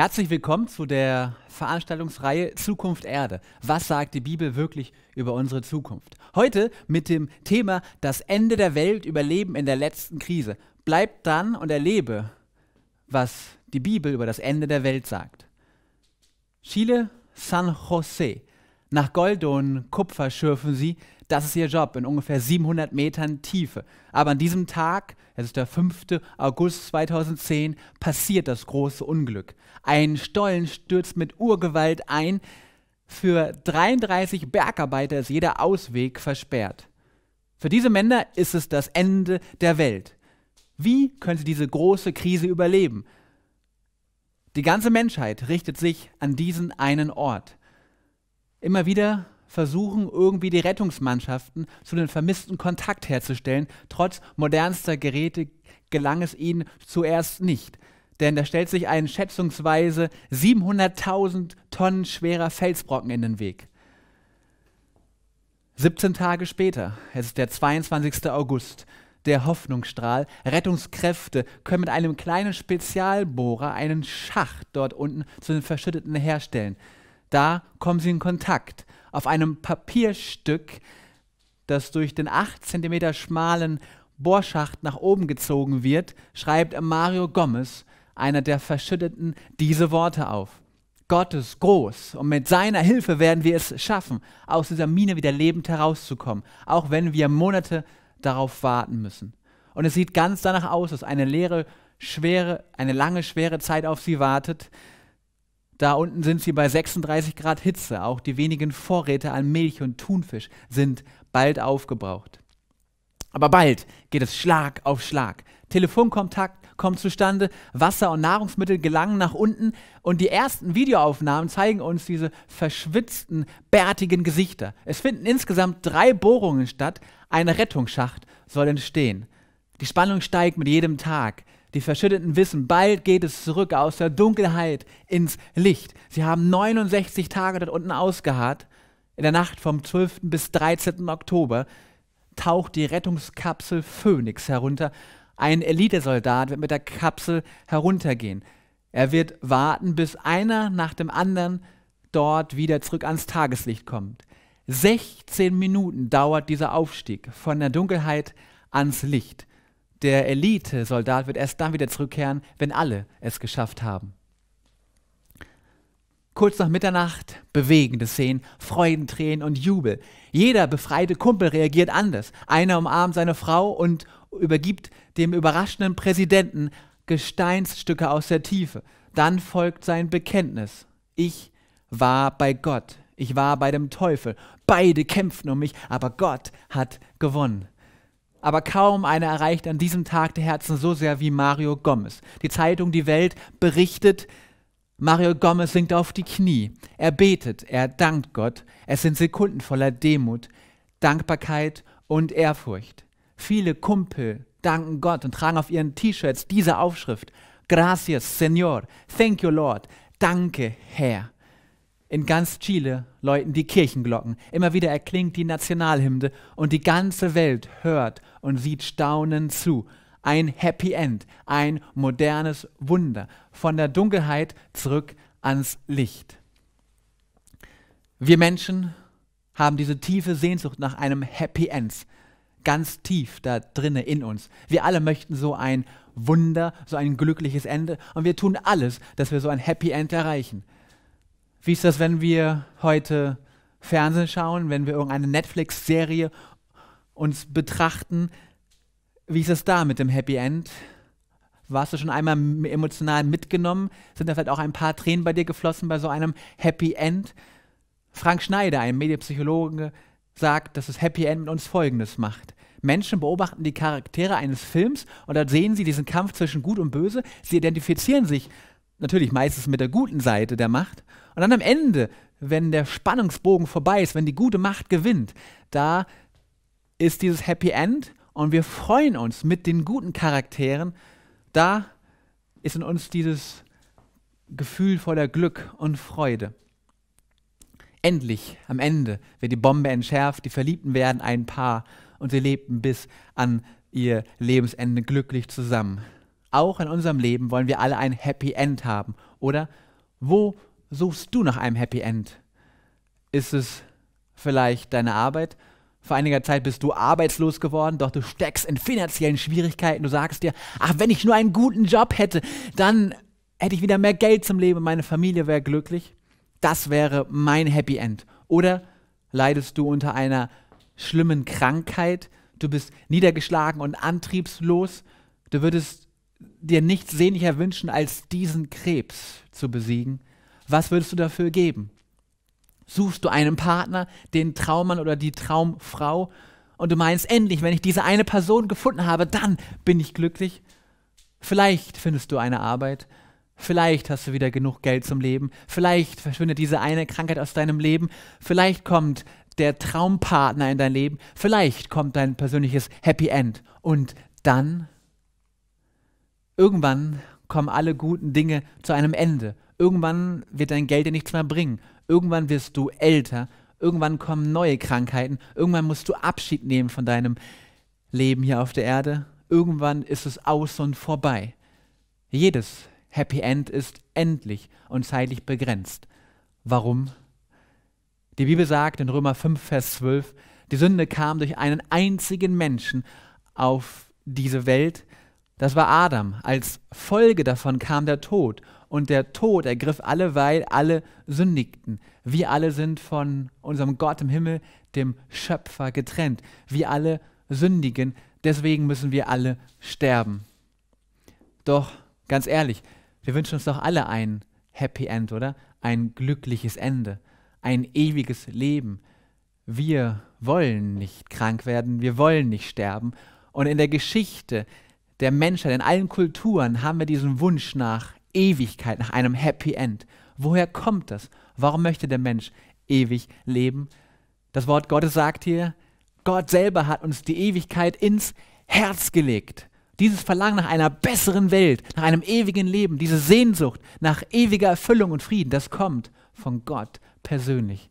Herzlich willkommen zu der Veranstaltungsreihe Zukunft Erde. Was sagt die Bibel wirklich über unsere Zukunft? Heute mit dem Thema Das Ende der Welt, Überleben in der letzten Krise. Bleib dran und erlebe, was die Bibel über das Ende der Welt sagt. Chile, San Jose. Nach Gold und Kupfer schürfen sie, das ist ihr Job in ungefähr 700 Metern Tiefe. Aber an diesem Tag, es ist der 5. August 2010, passiert das große Unglück. Ein Stollen stürzt mit Urgewalt ein. Für 33 Bergarbeiter ist jeder Ausweg versperrt. Für diese Männer ist es das Ende der Welt. Wie können sie diese große Krise überleben? Die ganze Menschheit richtet sich an diesen einen Ort. Immer wieder versuchen irgendwie die Rettungsmannschaften zu den Vermissten Kontakt herzustellen. Trotz modernster Geräte gelang es ihnen zuerst nicht. Denn da stellt sich ein schätzungsweise 700.000 Tonnen schwerer Felsbrocken in den Weg. 17 Tage später, es ist der 22. August, der Hoffnungsstrahl. Rettungskräfte können mit einem kleinen Spezialbohrer einen Schacht dort unten zu den Verschütteten herstellen. Da kommen sie in Kontakt auf einem Papierstück, das durch den 8 cm schmalen Bohrschacht nach oben gezogen wird, schreibt Mario Gomez, einer der Verschütteten, diese Worte auf. Gott ist groß und mit seiner Hilfe werden wir es schaffen, aus dieser Mine wieder lebend herauszukommen, auch wenn wir Monate darauf warten müssen. Und es sieht ganz danach aus, dass eine leere, schwere, eine lange, schwere Zeit auf sie wartet, da unten sind sie bei 36 Grad Hitze. Auch die wenigen Vorräte an Milch und Thunfisch sind bald aufgebraucht. Aber bald geht es Schlag auf Schlag. Telefonkontakt kommt zustande, Wasser und Nahrungsmittel gelangen nach unten und die ersten Videoaufnahmen zeigen uns diese verschwitzten, bärtigen Gesichter. Es finden insgesamt drei Bohrungen statt, ein Rettungsschacht soll entstehen. Die Spannung steigt mit jedem Tag. Die Verschütteten wissen, bald geht es zurück aus der Dunkelheit ins Licht. Sie haben 69 Tage dort unten ausgeharrt. In der Nacht vom 12. bis 13. Oktober taucht die Rettungskapsel Phoenix herunter. Ein Elitesoldat wird mit der Kapsel heruntergehen. Er wird warten, bis einer nach dem anderen dort wieder zurück ans Tageslicht kommt. 16 Minuten dauert dieser Aufstieg von der Dunkelheit ans Licht. Der Elite-Soldat wird erst dann wieder zurückkehren, wenn alle es geschafft haben. Kurz nach Mitternacht bewegende Szenen, Freudentränen und Jubel. Jeder befreite Kumpel reagiert anders. Einer umarmt seine Frau und übergibt dem überraschenden Präsidenten Gesteinsstücke aus der Tiefe. Dann folgt sein Bekenntnis. Ich war bei Gott. Ich war bei dem Teufel. Beide kämpften um mich, aber Gott hat gewonnen. Aber kaum einer erreicht an diesem Tag der Herzen so sehr wie Mario Gomez. Die Zeitung Die Welt berichtet, Mario Gomez sinkt auf die Knie. Er betet, er dankt Gott. Es sind Sekunden voller Demut, Dankbarkeit und Ehrfurcht. Viele Kumpel danken Gott und tragen auf ihren T-Shirts diese Aufschrift. Gracias, Señor. Thank you, Lord. Danke, Herr. In ganz Chile läuten die Kirchenglocken. Immer wieder erklingt die Nationalhymne und die ganze Welt hört und sieht staunend zu. Ein Happy End, ein modernes Wunder, von der Dunkelheit zurück ans Licht. Wir Menschen haben diese tiefe Sehnsucht nach einem Happy End, ganz tief da drinne in uns. Wir alle möchten so ein Wunder, so ein glückliches Ende und wir tun alles, dass wir so ein Happy End erreichen. Wie ist das, wenn wir heute Fernsehen schauen, wenn wir irgendeine Netflix-Serie uns betrachten, wie ist es da mit dem Happy End? Warst du schon einmal emotional mitgenommen? Sind da vielleicht auch ein paar Tränen bei dir geflossen bei so einem Happy End? Frank Schneider, ein Medienpsychologe, sagt, dass das Happy End mit uns Folgendes macht. Menschen beobachten die Charaktere eines Films und dann sehen sie diesen Kampf zwischen Gut und Böse. Sie identifizieren sich natürlich meistens mit der guten Seite der Macht. Und dann am Ende, wenn der Spannungsbogen vorbei ist, wenn die gute Macht gewinnt, da ist dieses Happy End und wir freuen uns mit den guten Charakteren. Da ist in uns dieses Gefühl voller Glück und Freude. Endlich, am Ende, wird die Bombe entschärft, die Verliebten werden ein Paar und sie lebten bis an ihr Lebensende glücklich zusammen. Auch in unserem Leben wollen wir alle ein Happy End haben. Oder wo suchst du nach einem Happy End? Ist es vielleicht deine Arbeit? Vor einiger Zeit bist du arbeitslos geworden, doch du steckst in finanziellen Schwierigkeiten. Du sagst dir, ach, wenn ich nur einen guten Job hätte, dann hätte ich wieder mehr Geld zum Leben, meine Familie wäre glücklich. Das wäre mein Happy End. Oder leidest du unter einer schlimmen Krankheit, du bist niedergeschlagen und antriebslos, du würdest dir nichts sehnlicher wünschen, als diesen Krebs zu besiegen. Was würdest du dafür geben? suchst du einen Partner, den Traummann oder die Traumfrau und du meinst, endlich, wenn ich diese eine Person gefunden habe, dann bin ich glücklich. Vielleicht findest du eine Arbeit, vielleicht hast du wieder genug Geld zum Leben, vielleicht verschwindet diese eine Krankheit aus deinem Leben, vielleicht kommt der Traumpartner in dein Leben, vielleicht kommt dein persönliches Happy End und dann irgendwann kommen alle guten Dinge zu einem Ende Irgendwann wird dein Geld dir nichts mehr bringen. Irgendwann wirst du älter. Irgendwann kommen neue Krankheiten. Irgendwann musst du Abschied nehmen von deinem Leben hier auf der Erde. Irgendwann ist es aus und vorbei. Jedes Happy End ist endlich und zeitlich begrenzt. Warum? Die Bibel sagt in Römer 5, Vers 12, die Sünde kam durch einen einzigen Menschen auf diese Welt. Das war Adam. Als Folge davon kam der Tod und der Tod ergriff alle, weil alle sündigten. Wir alle sind von unserem Gott im Himmel, dem Schöpfer, getrennt. Wir alle sündigen, deswegen müssen wir alle sterben. Doch, ganz ehrlich, wir wünschen uns doch alle ein Happy End, oder? Ein glückliches Ende, ein ewiges Leben. Wir wollen nicht krank werden, wir wollen nicht sterben. Und in der Geschichte der Menschheit, in allen Kulturen haben wir diesen Wunsch nach Ewigkeit, nach einem Happy End. Woher kommt das? Warum möchte der Mensch ewig leben? Das Wort Gottes sagt hier, Gott selber hat uns die Ewigkeit ins Herz gelegt. Dieses Verlangen nach einer besseren Welt, nach einem ewigen Leben, diese Sehnsucht nach ewiger Erfüllung und Frieden, das kommt von Gott persönlich.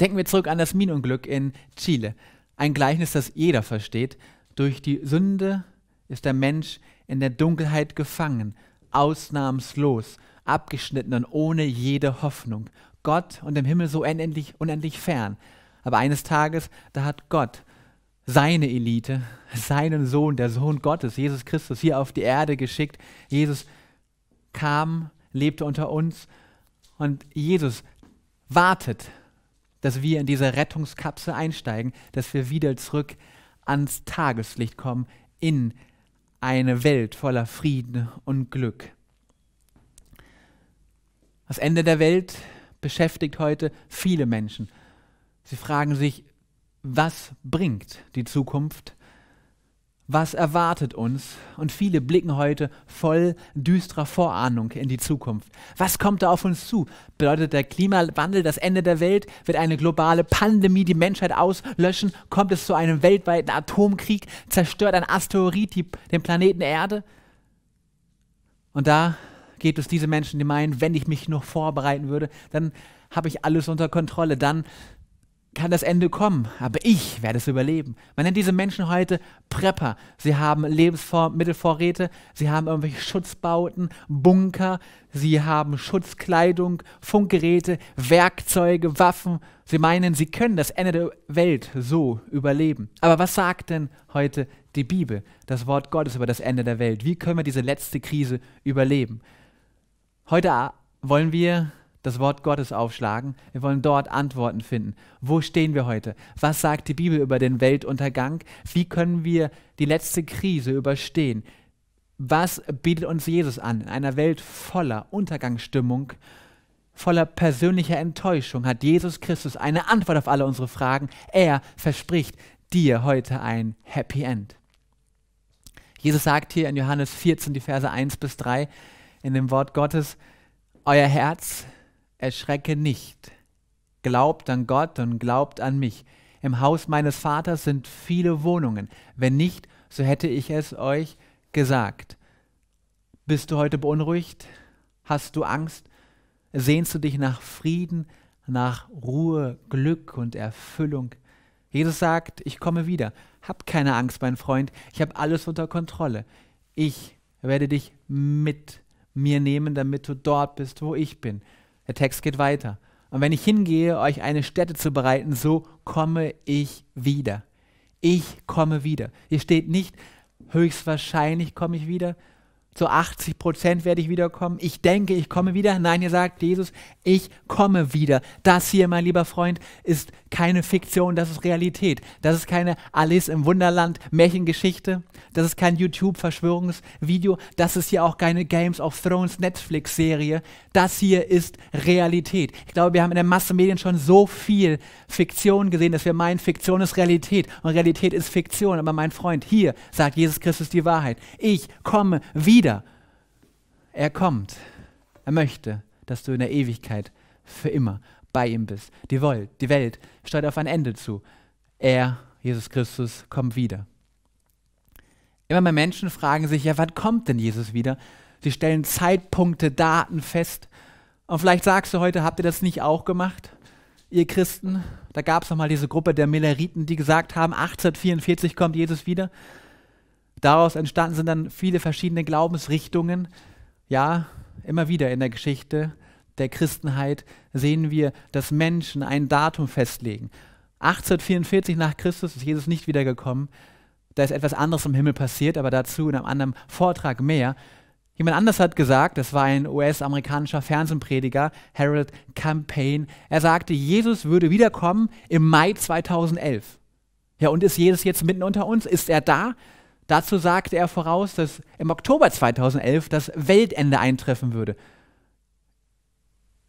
Denken wir zurück an das Minenunglück in Chile. Ein Gleichnis, das jeder versteht. Durch die Sünde ist der Mensch in der Dunkelheit gefangen ausnahmslos, abgeschnitten und ohne jede Hoffnung. Gott und dem Himmel so unendlich, unendlich fern. Aber eines Tages, da hat Gott seine Elite, seinen Sohn, der Sohn Gottes, Jesus Christus, hier auf die Erde geschickt. Jesus kam, lebte unter uns und Jesus wartet, dass wir in diese Rettungskapsel einsteigen, dass wir wieder zurück ans Tageslicht kommen, in eine Welt voller Frieden und Glück. Das Ende der Welt beschäftigt heute viele Menschen. Sie fragen sich, was bringt die Zukunft? was erwartet uns? Und viele blicken heute voll düsterer Vorahnung in die Zukunft. Was kommt da auf uns zu? Bedeutet der Klimawandel das Ende der Welt? Wird eine globale Pandemie die Menschheit auslöschen? Kommt es zu einem weltweiten Atomkrieg? Zerstört ein Asteroid die, den Planeten Erde? Und da geht es diese Menschen, die meinen, wenn ich mich noch vorbereiten würde, dann habe ich alles unter Kontrolle, dann kann das Ende kommen, aber ich werde es überleben. Man nennt diese Menschen heute Prepper. Sie haben Lebensmittelvorräte, sie haben irgendwelche Schutzbauten, Bunker, sie haben Schutzkleidung, Funkgeräte, Werkzeuge, Waffen. Sie meinen, sie können das Ende der Welt so überleben. Aber was sagt denn heute die Bibel, das Wort Gottes über das Ende der Welt? Wie können wir diese letzte Krise überleben? Heute wollen wir das Wort Gottes aufschlagen. Wir wollen dort Antworten finden. Wo stehen wir heute? Was sagt die Bibel über den Weltuntergang? Wie können wir die letzte Krise überstehen? Was bietet uns Jesus an in einer Welt voller Untergangsstimmung? voller persönlicher Enttäuschung hat Jesus Christus eine Antwort auf alle unsere Fragen. Er verspricht dir heute ein Happy End. Jesus sagt hier in Johannes 14, die Verse 1 bis 3, in dem Wort Gottes, euer Herz erschrecke nicht. Glaubt an Gott und glaubt an mich. Im Haus meines Vaters sind viele Wohnungen. Wenn nicht, so hätte ich es euch gesagt. Bist du heute beunruhigt? Hast du Angst? Sehnst du dich nach Frieden, nach Ruhe, Glück und Erfüllung? Jesus sagt, ich komme wieder. Hab keine Angst, mein Freund. Ich habe alles unter Kontrolle. Ich werde dich mit mir nehmen, damit du dort bist, wo ich bin. Der Text geht weiter. Und wenn ich hingehe, euch eine Stätte zu bereiten, so komme ich wieder. Ich komme wieder. Hier steht nicht, höchstwahrscheinlich komme ich wieder, zu 80 Prozent werde ich wiederkommen. Ich denke, ich komme wieder. Nein, ihr sagt, Jesus, ich komme wieder. Das hier, mein lieber Freund, ist keine Fiktion, das ist Realität. Das ist keine Alice im Wunderland Märchengeschichte. Das ist kein YouTube-Verschwörungsvideo. Das ist hier auch keine Games of Thrones Netflix-Serie. Das hier ist Realität. Ich glaube, wir haben in der Massenmedien schon so viel Fiktion gesehen, dass wir meinen, Fiktion ist Realität und Realität ist Fiktion. Aber mein Freund, hier sagt Jesus Christus die Wahrheit. Ich komme wieder wieder. Er kommt. Er möchte, dass du in der Ewigkeit für immer bei ihm bist. Die Welt, die Welt steuert auf ein Ende zu. Er, Jesus Christus, kommt wieder. Immer mehr Menschen fragen sich, ja, wann kommt denn Jesus wieder? Sie stellen Zeitpunkte, Daten fest. Und vielleicht sagst du heute, habt ihr das nicht auch gemacht? Ihr Christen, da gab es nochmal diese Gruppe der Milleriten, die gesagt haben, 1844 kommt Jesus wieder. Daraus entstanden sind dann viele verschiedene Glaubensrichtungen. Ja, immer wieder in der Geschichte der Christenheit sehen wir, dass Menschen ein Datum festlegen. 1844 nach Christus ist Jesus nicht wiedergekommen. Da ist etwas anderes im Himmel passiert, aber dazu in einem anderen Vortrag mehr. Jemand anders hat gesagt, das war ein US-amerikanischer Fernsehprediger, Harold Campaign, er sagte, Jesus würde wiederkommen im Mai 2011. Ja, und ist Jesus jetzt mitten unter uns? Ist er da? Dazu sagte er voraus, dass im Oktober 2011 das Weltende eintreffen würde.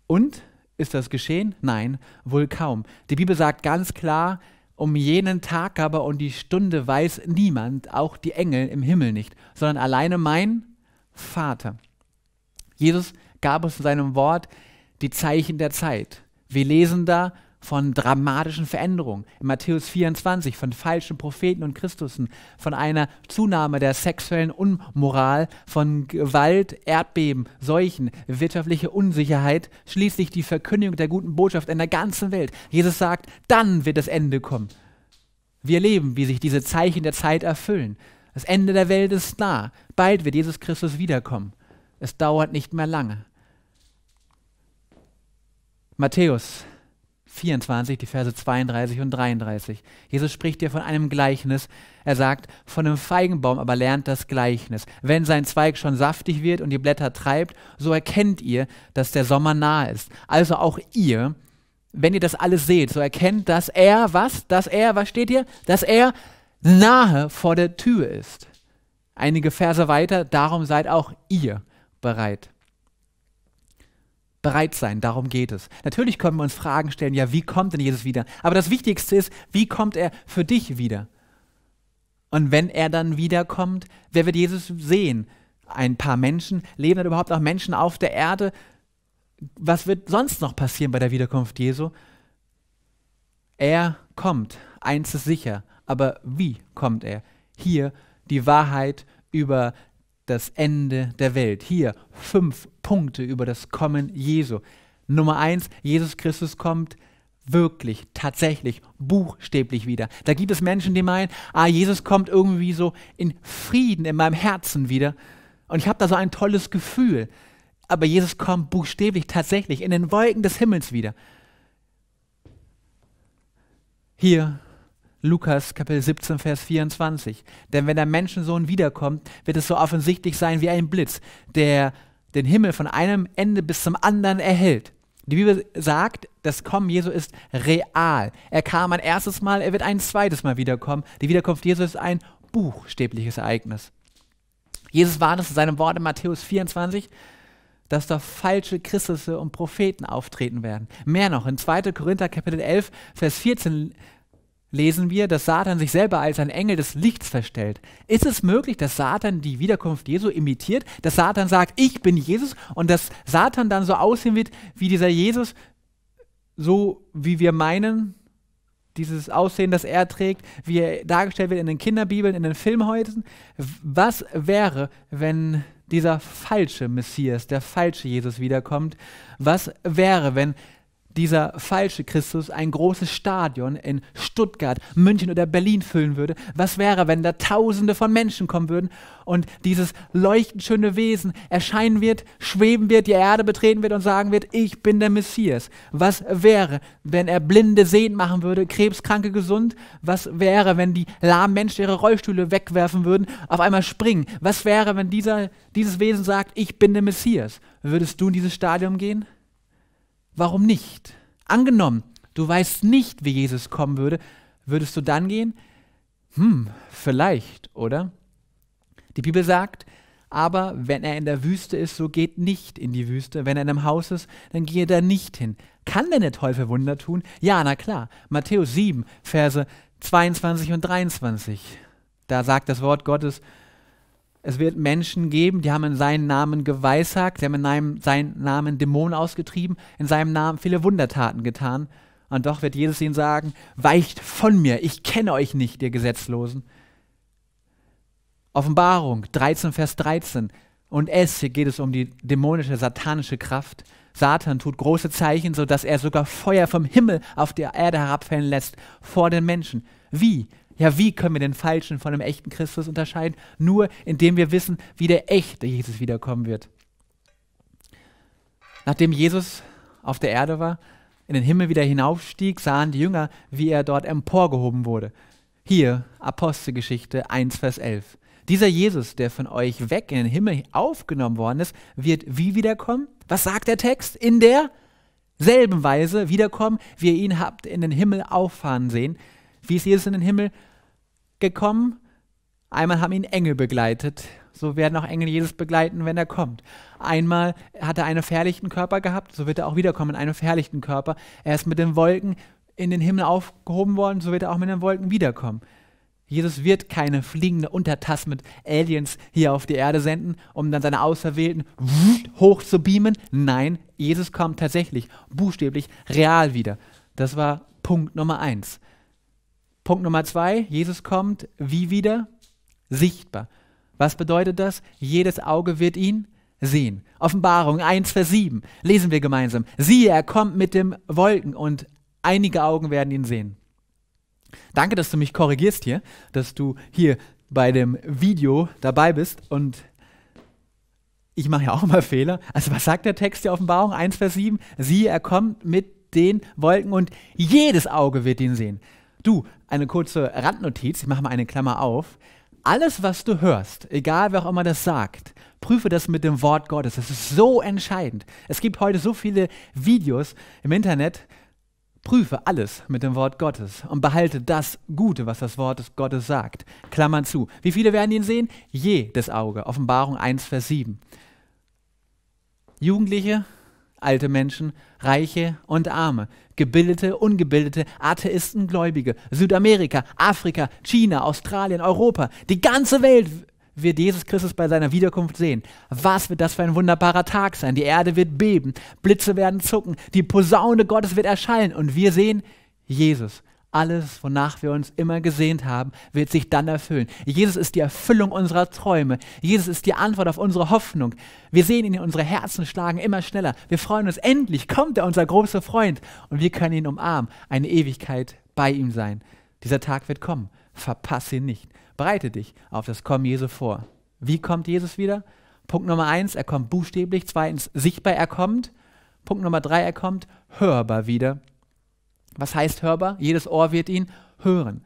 Und ist das geschehen? Nein, wohl kaum. Die Bibel sagt ganz klar, um jenen Tag aber und die Stunde weiß niemand, auch die Engel im Himmel nicht, sondern alleine mein Vater. Jesus gab uns in seinem Wort die Zeichen der Zeit. Wir lesen da von dramatischen Veränderungen. In Matthäus 24 von falschen Propheten und Christussen, von einer Zunahme der sexuellen Unmoral, von Gewalt, Erdbeben, Seuchen, wirtschaftliche Unsicherheit, schließlich die Verkündigung der guten Botschaft in der ganzen Welt. Jesus sagt, dann wird das Ende kommen. Wir leben, wie sich diese Zeichen der Zeit erfüllen. Das Ende der Welt ist nah. Bald wird Jesus Christus wiederkommen. Es dauert nicht mehr lange. Matthäus 24, die Verse 32 und 33. Jesus spricht hier von einem Gleichnis. Er sagt, von einem Feigenbaum aber lernt das Gleichnis. Wenn sein Zweig schon saftig wird und die Blätter treibt, so erkennt ihr, dass der Sommer nahe ist. Also auch ihr, wenn ihr das alles seht, so erkennt, dass er was, dass er, was steht hier? Dass er nahe vor der Tür ist. Einige Verse weiter, darum seid auch ihr bereit. Bereit sein, darum geht es. Natürlich können wir uns Fragen stellen, ja, wie kommt denn Jesus wieder? Aber das Wichtigste ist, wie kommt er für dich wieder? Und wenn er dann wiederkommt, wer wird Jesus sehen? Ein paar Menschen? Leben dann überhaupt noch Menschen auf der Erde? Was wird sonst noch passieren bei der Wiederkunft Jesu? Er kommt, eins ist sicher, aber wie kommt er? Hier die Wahrheit über das Ende der Welt. Hier fünf Punkte über das Kommen Jesu. Nummer eins, Jesus Christus kommt wirklich, tatsächlich, buchstäblich wieder. Da gibt es Menschen, die meinen, ah, Jesus kommt irgendwie so in Frieden in meinem Herzen wieder. Und ich habe da so ein tolles Gefühl. Aber Jesus kommt buchstäblich, tatsächlich, in den Wolken des Himmels wieder. Hier Lukas Kapitel 17, Vers 24. Denn wenn der Menschensohn wiederkommt, wird es so offensichtlich sein wie ein Blitz. Der den Himmel von einem Ende bis zum anderen erhält. Die Bibel sagt, das Kommen Jesu ist real. Er kam ein erstes Mal, er wird ein zweites Mal wiederkommen. Die Wiederkunft Jesu ist ein buchstäbliches Ereignis. Jesus warnt es in seinem Wort in Matthäus 24, dass da falsche Christusse und Propheten auftreten werden. Mehr noch, in 2. Korinther Kapitel 11, Vers 14 lesen wir, dass Satan sich selber als ein Engel des Lichts verstellt. Ist es möglich, dass Satan die Wiederkunft Jesu imitiert, dass Satan sagt, ich bin Jesus und dass Satan dann so aussehen wird wie dieser Jesus, so wie wir meinen, dieses Aussehen, das er trägt, wie er dargestellt wird in den Kinderbibeln, in den Filmhäusern. Was wäre, wenn dieser falsche Messias, der falsche Jesus wiederkommt? Was wäre, wenn dieser falsche Christus ein großes Stadion in Stuttgart, München oder Berlin füllen würde? Was wäre, wenn da Tausende von Menschen kommen würden und dieses leuchtend schöne Wesen erscheinen wird, schweben wird, die Erde betreten wird und sagen wird, ich bin der Messias? Was wäre, wenn er Blinde sehend machen würde, Krebskranke gesund? Was wäre, wenn die lahmen Menschen ihre Rollstühle wegwerfen würden, auf einmal springen? Was wäre, wenn dieser, dieses Wesen sagt, ich bin der Messias? Würdest du in dieses Stadion gehen? Warum nicht? Angenommen, du weißt nicht, wie Jesus kommen würde, würdest du dann gehen? Hm, vielleicht, oder? Die Bibel sagt, aber wenn er in der Wüste ist, so geht nicht in die Wüste. Wenn er in einem Haus ist, dann gehe da nicht hin. Kann denn der Teufel Wunder tun? Ja, na klar. Matthäus 7, Verse 22 und 23. Da sagt das Wort Gottes, es wird Menschen geben, die haben in seinen Namen geweissagt, sie haben in seinem, Namen Dämonen ausgetrieben, in seinem Namen viele Wundertaten getan. Und doch wird Jesus ihnen sagen, weicht von mir, ich kenne euch nicht, ihr Gesetzlosen. Offenbarung 13, Vers 13. Und es, hier geht es um die dämonische, satanische Kraft. Satan tut große Zeichen, sodass er sogar Feuer vom Himmel auf die Erde herabfällen lässt vor den Menschen. Wie? Ja, wie können wir den Falschen von dem echten Christus unterscheiden? Nur indem wir wissen, wie der echte Jesus wiederkommen wird. Nachdem Jesus auf der Erde war, in den Himmel wieder hinaufstieg, sahen die Jünger, wie er dort emporgehoben wurde. Hier Apostelgeschichte 1, Vers 11. Dieser Jesus, der von euch weg in den Himmel aufgenommen worden ist, wird wie wiederkommen? Was sagt der Text? In derselben Weise wiederkommen, wie ihr ihn habt in den Himmel auffahren sehen. Wie ist Jesus in den Himmel? gekommen, einmal haben ihn Engel begleitet. So werden auch Engel Jesus begleiten, wenn er kommt. Einmal hat er einen verherrlichten Körper gehabt, so wird er auch wiederkommen in einem verherrlichten Körper. Er ist mit den Wolken in den Himmel aufgehoben worden, so wird er auch mit den Wolken wiederkommen. Jesus wird keine fliegende Untertasse mit Aliens hier auf die Erde senden, um dann seine Auserwählten hoch zu beamen. Nein, Jesus kommt tatsächlich, buchstäblich, real wieder. Das war Punkt Nummer eins. Punkt Nummer zwei, Jesus kommt, wie wieder? Sichtbar. Was bedeutet das? Jedes Auge wird ihn sehen. Offenbarung 1, Vers 7 lesen wir gemeinsam. Siehe, er kommt mit dem Wolken und einige Augen werden ihn sehen. Danke, dass du mich korrigierst hier, dass du hier bei dem Video dabei bist und ich mache ja auch mal Fehler. Also was sagt der Text der Offenbarung 1, Vers 7? Siehe, er kommt mit den Wolken und jedes Auge wird ihn sehen. Du, eine kurze Randnotiz, ich mache mal eine Klammer auf. Alles, was du hörst, egal wer auch immer das sagt, prüfe das mit dem Wort Gottes. Das ist so entscheidend. Es gibt heute so viele Videos im Internet. Prüfe alles mit dem Wort Gottes und behalte das Gute, was das Wort Gottes sagt. Klammern zu. Wie viele werden ihn sehen? Jedes Auge. Offenbarung 1, Vers 7. Jugendliche, alte Menschen, Reiche und Arme, Gebildete, Ungebildete, Atheisten, Gläubige, Südamerika, Afrika, China, Australien, Europa, die ganze Welt wird Jesus Christus bei seiner Wiederkunft sehen. Was wird das für ein wunderbarer Tag sein? Die Erde wird beben, Blitze werden zucken, die Posaune Gottes wird erschallen und wir sehen Jesus, alles, wonach wir uns immer gesehnt haben, wird sich dann erfüllen. Jesus ist die Erfüllung unserer Träume. Jesus ist die Antwort auf unsere Hoffnung. Wir sehen ihn, in unsere Herzen schlagen immer schneller. Wir freuen uns, endlich kommt er, unser großer Freund. Und wir können ihn umarmen, eine Ewigkeit bei ihm sein. Dieser Tag wird kommen. Verpasse ihn nicht. Bereite dich auf das Kommen Jesu vor. Wie kommt Jesus wieder? Punkt Nummer eins, er kommt buchstäblich. Zweitens, sichtbar, er kommt. Punkt Nummer drei, er kommt hörbar wieder. Was heißt hörbar? Jedes Ohr wird ihn hören.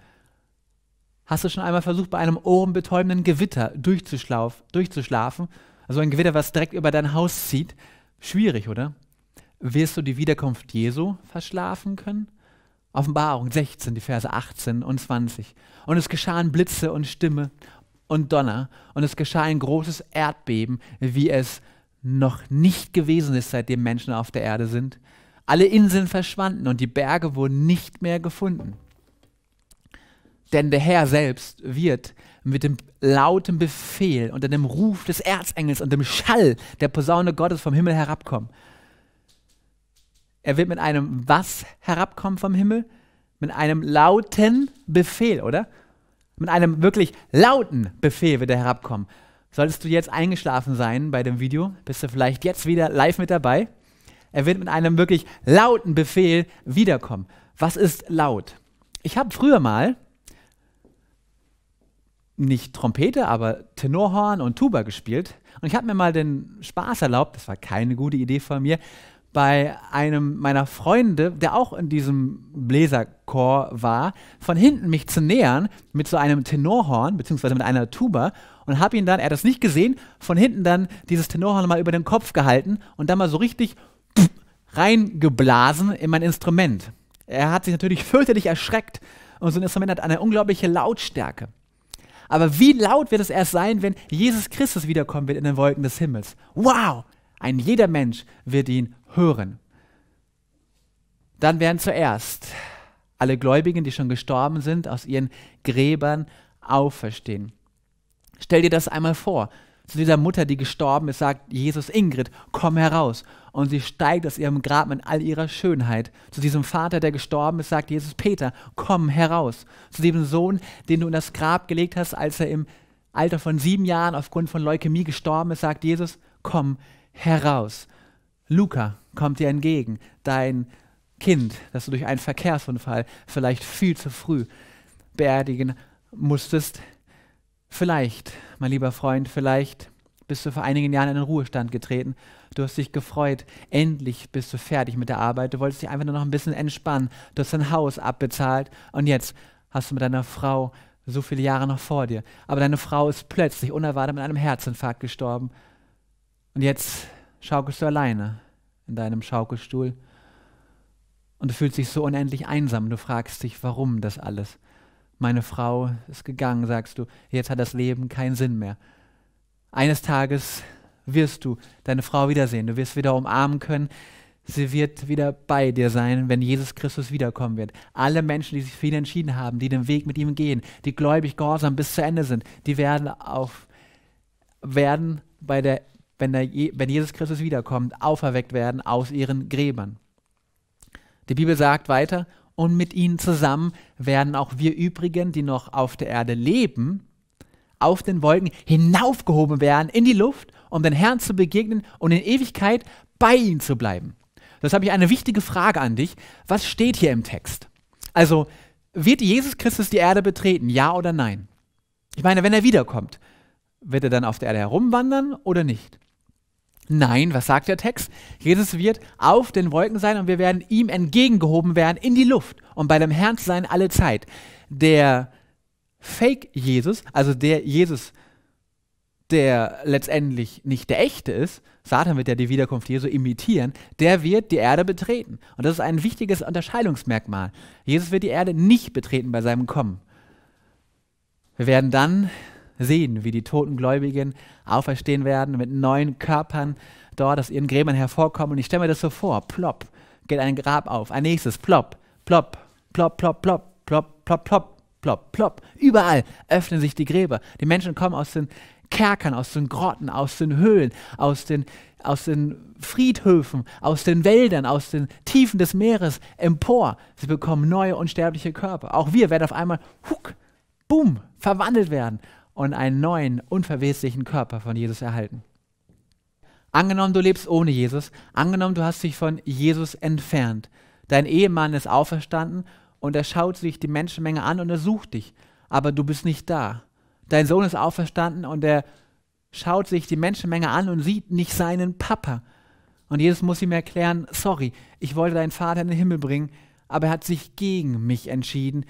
Hast du schon einmal versucht, bei einem ohrenbetäubenden Gewitter durchzuschlafen? Also ein Gewitter, was direkt über dein Haus zieht? Schwierig, oder? Wirst du die Wiederkunft Jesu verschlafen können? Offenbarung 16, die Verse 18 und 20. Und es geschahen Blitze und Stimme und Donner und es geschah ein großes Erdbeben, wie es noch nicht gewesen ist, seitdem Menschen auf der Erde sind. Alle Inseln verschwanden und die Berge wurden nicht mehr gefunden. Denn der Herr selbst wird mit dem lauten Befehl, unter dem Ruf des Erzengels und dem Schall der Posaune Gottes vom Himmel herabkommen. Er wird mit einem was herabkommen vom Himmel? Mit einem lauten Befehl, oder? Mit einem wirklich lauten Befehl wird er herabkommen. Solltest du jetzt eingeschlafen sein bei dem Video, bist du vielleicht jetzt wieder live mit dabei. Er wird mit einem wirklich lauten Befehl wiederkommen. Was ist laut? Ich habe früher mal nicht Trompete, aber Tenorhorn und Tuba gespielt. Und ich habe mir mal den Spaß erlaubt, das war keine gute Idee von mir, bei einem meiner Freunde, der auch in diesem Bläserchor war, von hinten mich zu nähern mit so einem Tenorhorn, beziehungsweise mit einer Tuba und habe ihn dann, er hat das nicht gesehen, von hinten dann dieses Tenorhorn mal über den Kopf gehalten und dann mal so richtig reingeblasen in mein Instrument. Er hat sich natürlich fürchterlich erschreckt und so ein Instrument hat eine unglaubliche Lautstärke. Aber wie laut wird es erst sein, wenn Jesus Christus wiederkommen wird in den Wolken des Himmels? Wow! Ein jeder Mensch wird ihn hören. Dann werden zuerst alle Gläubigen, die schon gestorben sind, aus ihren Gräbern auferstehen. Stell dir das einmal vor. Zu dieser Mutter, die gestorben ist, sagt Jesus, Ingrid, komm heraus und sie steigt aus ihrem Grab mit all ihrer Schönheit. Zu diesem Vater, der gestorben ist, sagt Jesus, Peter, komm heraus. Zu diesem Sohn, den du in das Grab gelegt hast, als er im Alter von sieben Jahren aufgrund von Leukämie gestorben ist, sagt Jesus, komm heraus. Luca kommt dir entgegen, dein Kind, das du durch einen Verkehrsunfall vielleicht viel zu früh beerdigen musstest. Vielleicht, mein lieber Freund, vielleicht bist du vor einigen Jahren in den Ruhestand getreten Du hast dich gefreut. Endlich bist du fertig mit der Arbeit. Du wolltest dich einfach nur noch ein bisschen entspannen. Du hast dein Haus abbezahlt. Und jetzt hast du mit deiner Frau so viele Jahre noch vor dir. Aber deine Frau ist plötzlich unerwartet mit einem Herzinfarkt gestorben. Und jetzt schaukelst du alleine in deinem Schaukelstuhl. Und du fühlst dich so unendlich einsam. Du fragst dich, warum das alles? Meine Frau ist gegangen, sagst du. Jetzt hat das Leben keinen Sinn mehr. Eines Tages wirst du deine Frau wiedersehen. Du wirst wieder umarmen können. Sie wird wieder bei dir sein, wenn Jesus Christus wiederkommen wird. Alle Menschen, die sich für ihn entschieden haben, die den Weg mit ihm gehen, die gläubig gehorsam bis zu Ende sind, die werden auf werden bei der wenn, der, wenn Jesus Christus wiederkommt, auferweckt werden aus ihren Gräbern. Die Bibel sagt weiter, und mit ihnen zusammen werden auch wir übrigen, die noch auf der Erde leben, auf den Wolken hinaufgehoben werden in die Luft, um den Herrn zu begegnen und in Ewigkeit bei ihm zu bleiben. Das habe ich eine wichtige Frage an dich. Was steht hier im Text? Also, wird Jesus Christus die Erde betreten, ja oder nein? Ich meine, wenn er wiederkommt, wird er dann auf der Erde herumwandern oder nicht? Nein, was sagt der Text? Jesus wird auf den Wolken sein und wir werden ihm entgegengehoben werden in die Luft um bei dem Herrn zu sein alle Zeit. Der Fake-Jesus, also der Jesus, der letztendlich nicht der echte ist, Satan wird ja die Wiederkunft Jesu imitieren, der wird die Erde betreten. Und das ist ein wichtiges Unterscheidungsmerkmal. Jesus wird die Erde nicht betreten bei seinem Kommen. Wir werden dann sehen, wie die toten Gläubigen auferstehen werden mit neuen Körpern dort aus ihren Gräbern hervorkommen. Und ich stelle mir das so vor, plopp, geht ein Grab auf, ein nächstes, plopp, plopp, plopp, plopp, plopp, plopp, plopp, plopp plopp, plopp. Überall öffnen sich die Gräber. Die Menschen kommen aus den Kerkern, aus den Grotten, aus den Höhlen, aus den, aus den Friedhöfen, aus den Wäldern, aus den Tiefen des Meeres empor. Sie bekommen neue unsterbliche Körper. Auch wir werden auf einmal, huck, boom, verwandelt werden und einen neuen, unverweslichen Körper von Jesus erhalten. Angenommen, du lebst ohne Jesus, angenommen, du hast dich von Jesus entfernt. Dein Ehemann ist auferstanden und er schaut sich die Menschenmenge an und er sucht dich, aber du bist nicht da. Dein Sohn ist auferstanden und er schaut sich die Menschenmenge an und sieht nicht seinen Papa. Und Jesus muss ihm erklären, sorry, ich wollte deinen Vater in den Himmel bringen, aber er hat sich gegen mich entschieden.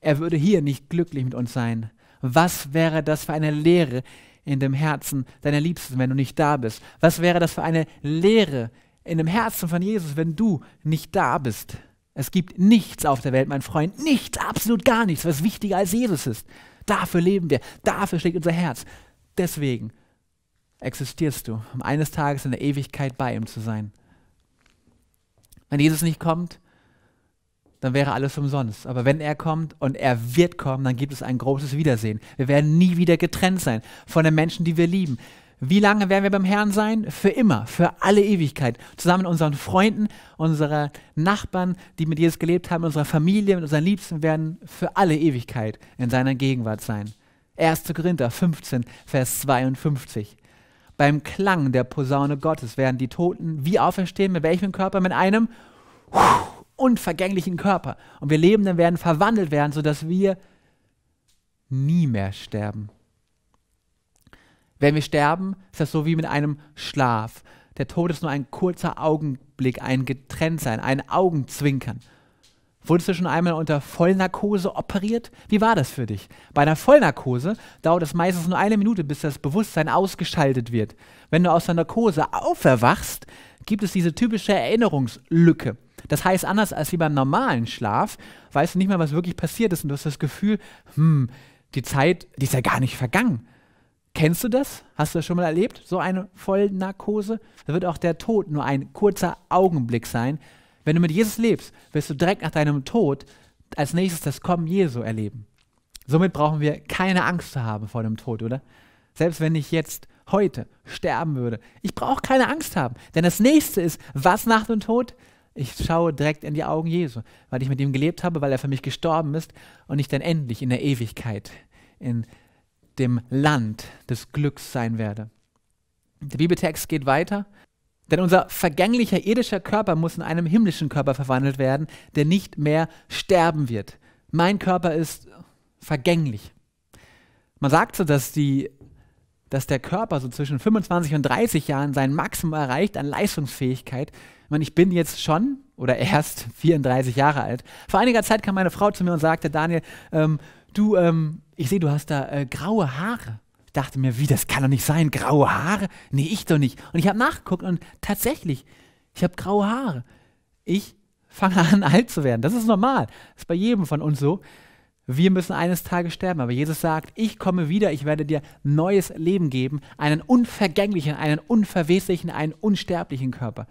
Er würde hier nicht glücklich mit uns sein. Was wäre das für eine Lehre in dem Herzen deiner Liebsten, wenn du nicht da bist? Was wäre das für eine Lehre in dem Herzen von Jesus, wenn du nicht da bist? Es gibt nichts auf der Welt, mein Freund, nichts, absolut gar nichts, was wichtiger als Jesus ist. Dafür leben wir, dafür schlägt unser Herz. Deswegen existierst du, um eines Tages in der Ewigkeit bei ihm zu sein. Wenn Jesus nicht kommt, dann wäre alles umsonst. Aber wenn er kommt und er wird kommen, dann gibt es ein großes Wiedersehen. Wir werden nie wieder getrennt sein von den Menschen, die wir lieben. Wie lange werden wir beim Herrn sein? Für immer, für alle Ewigkeit. Zusammen mit unseren Freunden, unseren Nachbarn, die mit Jesus gelebt haben, unserer Familie, mit unseren Liebsten werden für alle Ewigkeit in seiner Gegenwart sein. 1. Korinther 15, Vers 52. Beim Klang der Posaune Gottes werden die Toten wie auferstehen, mit welchem Körper? Mit einem unvergänglichen Körper. Und wir Lebenden werden verwandelt werden, sodass wir nie mehr sterben. Wenn wir sterben, ist das so wie mit einem Schlaf. Der Tod ist nur ein kurzer Augenblick, ein Getrenntsein, ein Augenzwinkern. Wurdest du schon einmal unter Vollnarkose operiert? Wie war das für dich? Bei einer Vollnarkose dauert es meistens nur eine Minute, bis das Bewusstsein ausgeschaltet wird. Wenn du aus der Narkose auferwachst, gibt es diese typische Erinnerungslücke. Das heißt, anders als wie beim normalen Schlaf, weißt du nicht mehr, was wirklich passiert ist und du hast das Gefühl, hm, die Zeit, die ist ja gar nicht vergangen. Kennst du das? Hast du das schon mal erlebt? So eine Vollnarkose? Da wird auch der Tod nur ein kurzer Augenblick sein. Wenn du mit Jesus lebst, wirst du direkt nach deinem Tod als nächstes das Kommen Jesu erleben. Somit brauchen wir keine Angst zu haben vor dem Tod, oder? Selbst wenn ich jetzt heute sterben würde, ich brauche keine Angst haben, denn das nächste ist, was nach dem Tod? Ich schaue direkt in die Augen Jesu, weil ich mit ihm gelebt habe, weil er für mich gestorben ist und ich dann endlich in der Ewigkeit in dem Land des Glücks sein werde. Der Bibeltext geht weiter. Denn unser vergänglicher irdischer Körper muss in einem himmlischen Körper verwandelt werden, der nicht mehr sterben wird. Mein Körper ist vergänglich. Man sagt so, dass, die, dass der Körper so zwischen 25 und 30 Jahren sein Maximum erreicht an Leistungsfähigkeit. Ich, meine, ich bin jetzt schon oder erst 34 Jahre alt. Vor einiger Zeit kam meine Frau zu mir und sagte, Daniel, ähm, du, ähm, ich sehe, du hast da äh, graue Haare. Ich dachte mir, wie, das kann doch nicht sein, graue Haare? Nee, ich doch nicht. Und ich habe nachgeguckt und tatsächlich, ich habe graue Haare. Ich fange an, alt zu werden. Das ist normal. Das ist bei jedem von uns so. Wir müssen eines Tages sterben, aber Jesus sagt, ich komme wieder, ich werde dir neues Leben geben, einen unvergänglichen, einen unverweslichen, einen unsterblichen Körper.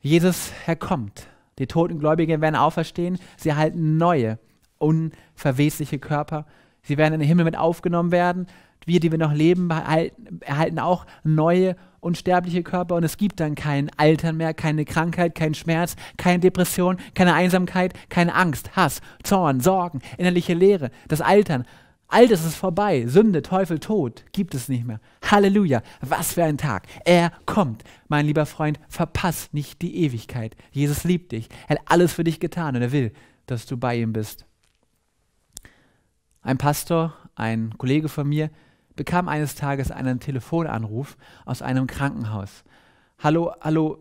Jesus, er kommt. Die toten Gläubigen werden auferstehen, sie erhalten neue, unverwesliche Körper. Sie werden in den Himmel mit aufgenommen werden. Wir, die wir noch leben, behalten, erhalten auch neue unsterbliche Körper und es gibt dann kein Altern mehr, keine Krankheit, keinen Schmerz, keine Depression, keine Einsamkeit, keine Angst, Hass, Zorn, Sorgen, innerliche Leere, das Altern. All das ist vorbei. Sünde, Teufel, Tod gibt es nicht mehr. Halleluja. Was für ein Tag. Er kommt. Mein lieber Freund, verpass nicht die Ewigkeit. Jesus liebt dich. Er hat alles für dich getan und er will, dass du bei ihm bist. Ein Pastor, ein Kollege von mir, bekam eines Tages einen Telefonanruf aus einem Krankenhaus. Hallo, hallo,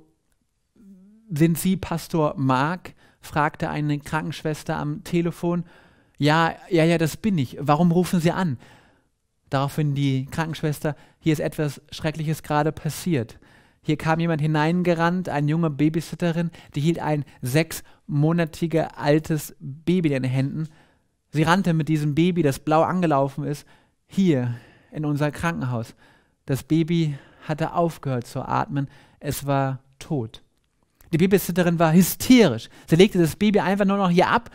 sind Sie Pastor Mark? fragte eine Krankenschwester am Telefon. Ja, ja, ja, das bin ich. Warum rufen Sie an? Daraufhin die Krankenschwester, hier ist etwas Schreckliches gerade passiert. Hier kam jemand hineingerannt, eine junge Babysitterin, die hielt ein sechsmonatiger altes Baby in den Händen. Sie rannte mit diesem Baby, das blau angelaufen ist, hier in unser Krankenhaus. Das Baby hatte aufgehört zu atmen. Es war tot. Die Babysitterin war hysterisch. Sie legte das Baby einfach nur noch hier ab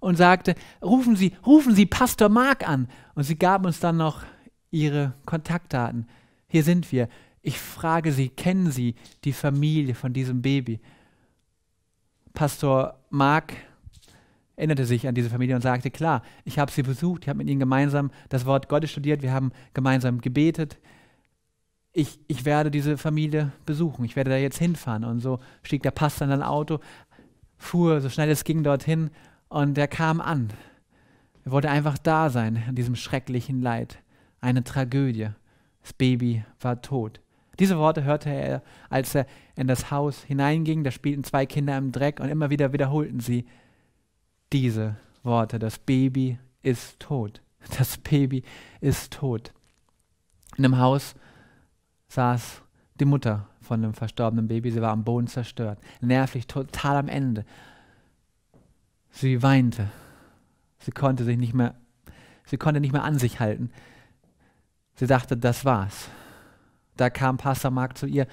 und sagte, rufen Sie, rufen Sie Pastor Mark an. Und sie gab uns dann noch ihre Kontaktdaten. Hier sind wir. Ich frage Sie, kennen Sie die Familie von diesem Baby? Pastor Mark erinnerte sich an diese Familie und sagte, klar, ich habe sie besucht, ich habe mit ihnen gemeinsam das Wort Gottes studiert, wir haben gemeinsam gebetet. Ich, ich werde diese Familie besuchen, ich werde da jetzt hinfahren. Und so stieg der Pastor in ein Auto, fuhr so schnell es ging dorthin und er kam an. Er wollte einfach da sein an diesem schrecklichen Leid, eine Tragödie. Das Baby war tot. Diese Worte hörte er, als er in das Haus hineinging. Da spielten zwei Kinder im Dreck und immer wieder wiederholten sie, diese Worte, das Baby ist tot. Das Baby ist tot. In einem Haus saß die Mutter von einem verstorbenen Baby. Sie war am Boden zerstört, nervlich, total am Ende. Sie weinte. Sie konnte sich nicht mehr, sie konnte nicht mehr an sich halten. Sie dachte, das war's. Da kam Pastor Mark zu ihr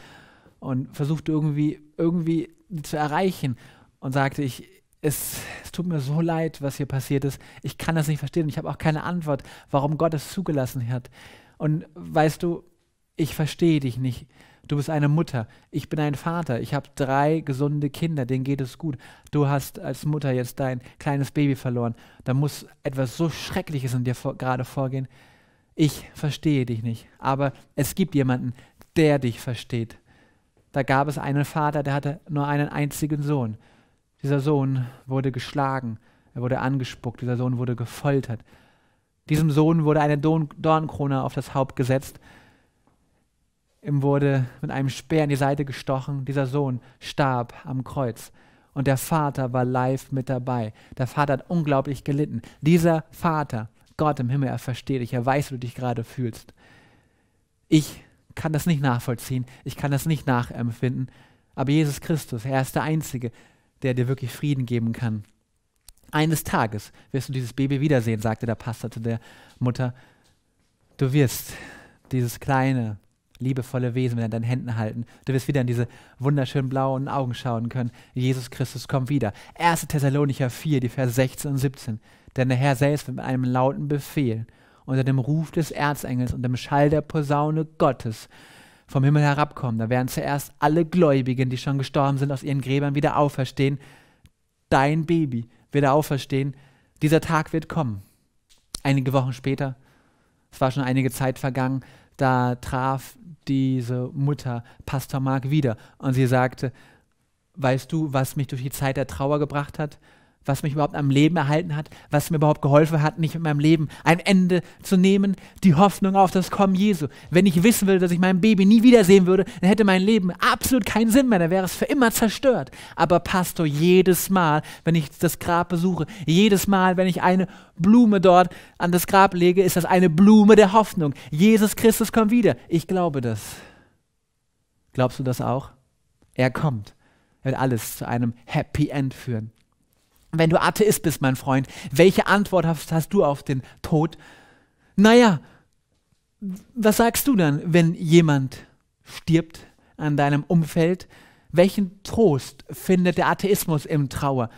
und versuchte irgendwie, irgendwie zu erreichen und sagte, ich, es, es, tut mir so leid, was hier passiert ist. Ich kann das nicht verstehen ich habe auch keine Antwort, warum Gott es zugelassen hat. Und weißt du, ich verstehe dich nicht. Du bist eine Mutter, ich bin ein Vater, ich habe drei gesunde Kinder, denen geht es gut. Du hast als Mutter jetzt dein kleines Baby verloren. Da muss etwas so Schreckliches in dir vor, gerade vorgehen. Ich verstehe dich nicht, aber es gibt jemanden, der dich versteht. Da gab es einen Vater, der hatte nur einen einzigen Sohn. Dieser Sohn wurde geschlagen, er wurde angespuckt, dieser Sohn wurde gefoltert. Diesem Sohn wurde eine Dornkrone auf das Haupt gesetzt. Ihm wurde mit einem Speer in die Seite gestochen. Dieser Sohn starb am Kreuz. Und der Vater war live mit dabei. Der Vater hat unglaublich gelitten. Dieser Vater, Gott im Himmel, er versteht dich, er weiß, wie du dich gerade fühlst. Ich kann das nicht nachvollziehen, ich kann das nicht nachempfinden. Aber Jesus Christus, er ist der Einzige, der dir wirklich Frieden geben kann. Eines Tages wirst du dieses Baby wiedersehen, sagte der Pastor zu der Mutter. Du wirst dieses kleine, liebevolle Wesen wieder in deinen Händen halten. Du wirst wieder in diese wunderschönen blauen Augen schauen können. Jesus Christus kommt wieder. 1. Thessalonicher 4, die Verse 16 und 17. Denn der Herr selbst wird mit einem lauten Befehl unter dem Ruf des Erzengels und dem Schall der Posaune Gottes vom Himmel herabkommen. Da werden zuerst alle Gläubigen, die schon gestorben sind, aus ihren Gräbern wieder auferstehen. Dein Baby wird auferstehen. Dieser Tag wird kommen. Einige Wochen später, es war schon einige Zeit vergangen, da traf diese Mutter Pastor Mark wieder und sie sagte, weißt du, was mich durch die Zeit der Trauer gebracht hat? was mich überhaupt am Leben erhalten hat, was mir überhaupt geholfen hat, nicht mit meinem Leben ein Ende zu nehmen, die Hoffnung auf das Kommen Jesu. Wenn ich wissen würde, dass ich mein Baby nie wiedersehen würde, dann hätte mein Leben absolut keinen Sinn mehr, dann wäre es für immer zerstört. Aber Pastor, jedes Mal, wenn ich das Grab besuche, jedes Mal, wenn ich eine Blume dort an das Grab lege, ist das eine Blume der Hoffnung. Jesus Christus kommt wieder. Ich glaube das. Glaubst du das auch? Er kommt. Er wird alles zu einem Happy End führen wenn du Atheist bist, mein Freund, welche Antwort hast, hast du auf den Tod? Naja, was sagst du dann, wenn jemand stirbt an deinem Umfeld? Welchen Trost findet der Atheismus im Trauer?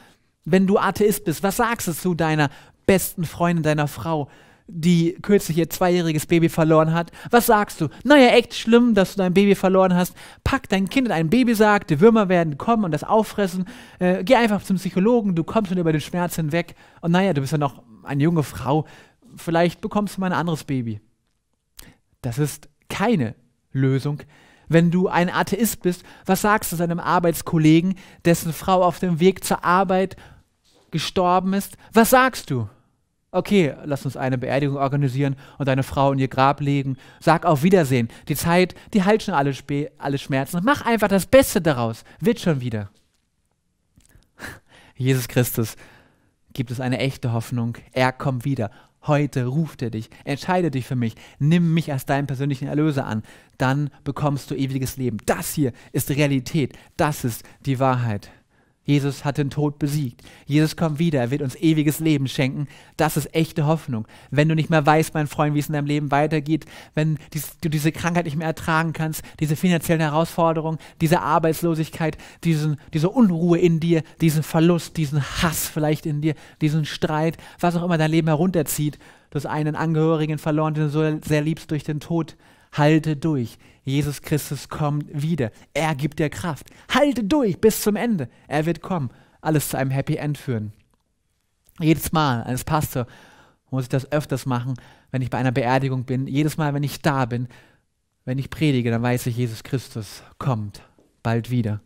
Wenn du Atheist bist, was sagst du zu deiner besten Freundin, deiner Frau? die kürzlich ihr zweijähriges Baby verloren hat. Was sagst du? Naja, echt schlimm, dass du dein Baby verloren hast. Pack dein Kind in einen Babysack, die Würmer werden kommen und das auffressen. Äh, geh einfach zum Psychologen, du kommst schon über den Schmerz hinweg. Und naja, du bist ja noch eine junge Frau. Vielleicht bekommst du mal ein anderes Baby. Das ist keine Lösung. Wenn du ein Atheist bist, was sagst du seinem Arbeitskollegen, dessen Frau auf dem Weg zur Arbeit gestorben ist? Was sagst du? Okay, lass uns eine Beerdigung organisieren und deine Frau in ihr Grab legen. Sag auf Wiedersehen. Die Zeit, die heilt schon alle, Sp alle Schmerzen. Mach einfach das Beste daraus. Wird schon wieder. Jesus Christus gibt es eine echte Hoffnung. Er kommt wieder. Heute ruft er dich. Entscheide dich für mich. Nimm mich als deinen persönlichen Erlöser an. Dann bekommst du ewiges Leben. Das hier ist Realität. Das ist die Wahrheit. Jesus hat den Tod besiegt. Jesus kommt wieder, er wird uns ewiges Leben schenken. Das ist echte Hoffnung. Wenn du nicht mehr weißt, mein Freund, wie es in deinem Leben weitergeht, wenn du diese Krankheit nicht mehr ertragen kannst, diese finanziellen Herausforderungen, diese Arbeitslosigkeit, diesen, diese Unruhe in dir, diesen Verlust, diesen Hass vielleicht in dir, diesen Streit, was auch immer dein Leben herunterzieht, du hast einen Angehörigen verloren, den du so sehr liebst durch den Tod, halte durch. Jesus Christus kommt wieder. Er gibt dir Kraft. Halte durch bis zum Ende. Er wird kommen. Alles zu einem Happy End führen. Jedes Mal als Pastor muss ich das öfters machen, wenn ich bei einer Beerdigung bin. Jedes Mal, wenn ich da bin, wenn ich predige, dann weiß ich, Jesus Christus kommt bald wieder.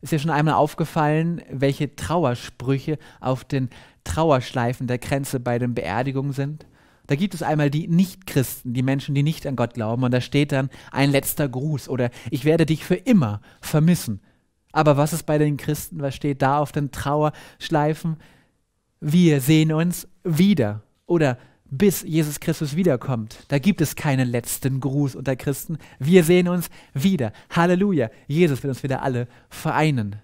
Ist dir schon einmal aufgefallen, welche Trauersprüche auf den Trauerschleifen der Grenze bei den Beerdigungen sind? Da gibt es einmal die Nichtchristen, die Menschen, die nicht an Gott glauben, und da steht dann ein letzter Gruß oder ich werde dich für immer vermissen. Aber was ist bei den Christen, was steht da auf den Trauerschleifen? Wir sehen uns wieder oder bis Jesus Christus wiederkommt. Da gibt es keinen letzten Gruß unter Christen. Wir sehen uns wieder. Halleluja. Jesus wird uns wieder alle vereinen.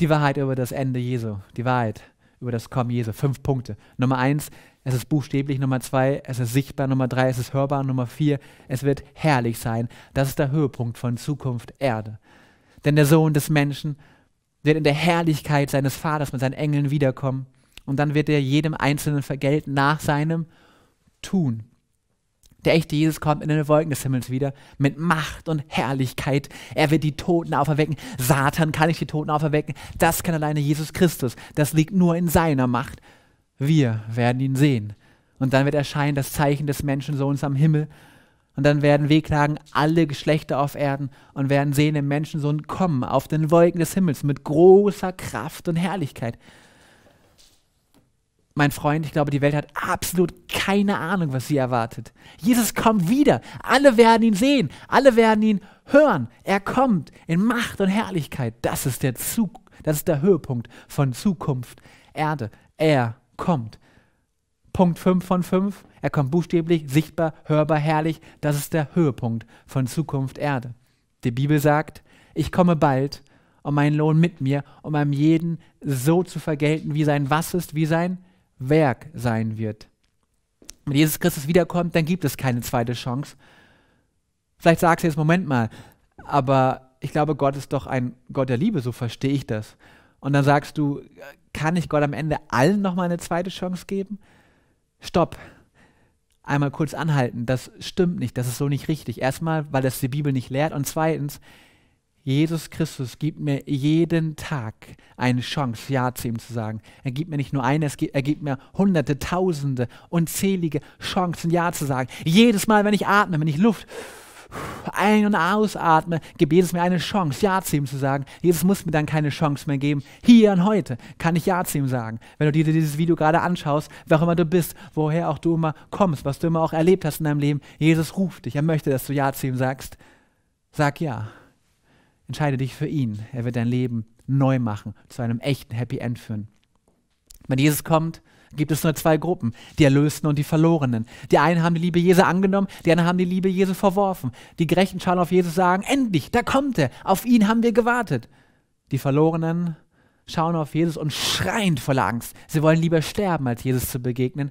Die Wahrheit über das Ende Jesu, die Wahrheit über das Kommen Jesu. Fünf Punkte. Nummer eins, es ist buchstäblich Nummer zwei, es ist sichtbar Nummer drei, es ist hörbar Nummer vier, es wird herrlich sein. Das ist der Höhepunkt von Zukunft Erde. Denn der Sohn des Menschen wird in der Herrlichkeit seines Vaters mit seinen Engeln wiederkommen und dann wird er jedem Einzelnen vergelten nach seinem Tun. Der echte Jesus kommt in den Wolken des Himmels wieder mit Macht und Herrlichkeit. Er wird die Toten auferwecken. Satan kann nicht die Toten auferwecken. Das kann alleine Jesus Christus. Das liegt nur in seiner Macht. Wir werden ihn sehen. Und dann wird erscheinen das Zeichen des Menschensohns am Himmel. Und dann werden wehklagen alle Geschlechter auf Erden und werden sehen den Menschensohn kommen auf den Wolken des Himmels mit großer Kraft und Herrlichkeit. Mein Freund, ich glaube, die Welt hat absolut keine Ahnung, was sie erwartet. Jesus kommt wieder. Alle werden ihn sehen. Alle werden ihn hören. Er kommt in Macht und Herrlichkeit. Das ist der Zug, das ist der Höhepunkt von Zukunft Erde. Er kommt. Punkt 5 von 5, er kommt buchstäblich, sichtbar, hörbar, herrlich. Das ist der Höhepunkt von Zukunft Erde. Die Bibel sagt, ich komme bald um meinen Lohn mit mir, um einem jeden so zu vergelten, wie sein Was ist, wie sein Werk sein wird. Wenn Jesus Christus wiederkommt, dann gibt es keine zweite Chance. Vielleicht sagst du jetzt, Moment mal, aber ich glaube, Gott ist doch ein Gott der Liebe, so verstehe ich das. Und dann sagst du, kann ich Gott am Ende allen nochmal eine zweite Chance geben? Stopp. Einmal kurz anhalten. Das stimmt nicht. Das ist so nicht richtig. Erstmal, weil das die Bibel nicht lehrt. Und zweitens, Jesus Christus gibt mir jeden Tag eine Chance, Ja zu ihm zu sagen. Er gibt mir nicht nur eine, er gibt mir hunderte, tausende, unzählige Chancen, Ja zu sagen. Jedes Mal, wenn ich atme, wenn ich Luft ein- und ausatme, gib Jesus mir eine Chance, Ja zu ihm zu sagen. Jesus muss mir dann keine Chance mehr geben. Hier und heute kann ich Ja zu ihm sagen. Wenn du dir dieses Video gerade anschaust, wer immer du bist, woher auch du immer kommst, was du immer auch erlebt hast in deinem Leben, Jesus ruft dich. Er möchte, dass du Ja zu ihm sagst. Sag Ja. Entscheide dich für ihn. Er wird dein Leben neu machen, zu einem echten Happy End führen. Wenn Jesus kommt, gibt es nur zwei Gruppen, die Erlösten und die Verlorenen. Die einen haben die Liebe Jesu angenommen, die anderen haben die Liebe Jesu verworfen. Die Gerechten schauen auf Jesus sagen, endlich, da kommt er, auf ihn haben wir gewartet. Die Verlorenen schauen auf Jesus und schreien voller Angst. Sie wollen lieber sterben, als Jesus zu begegnen.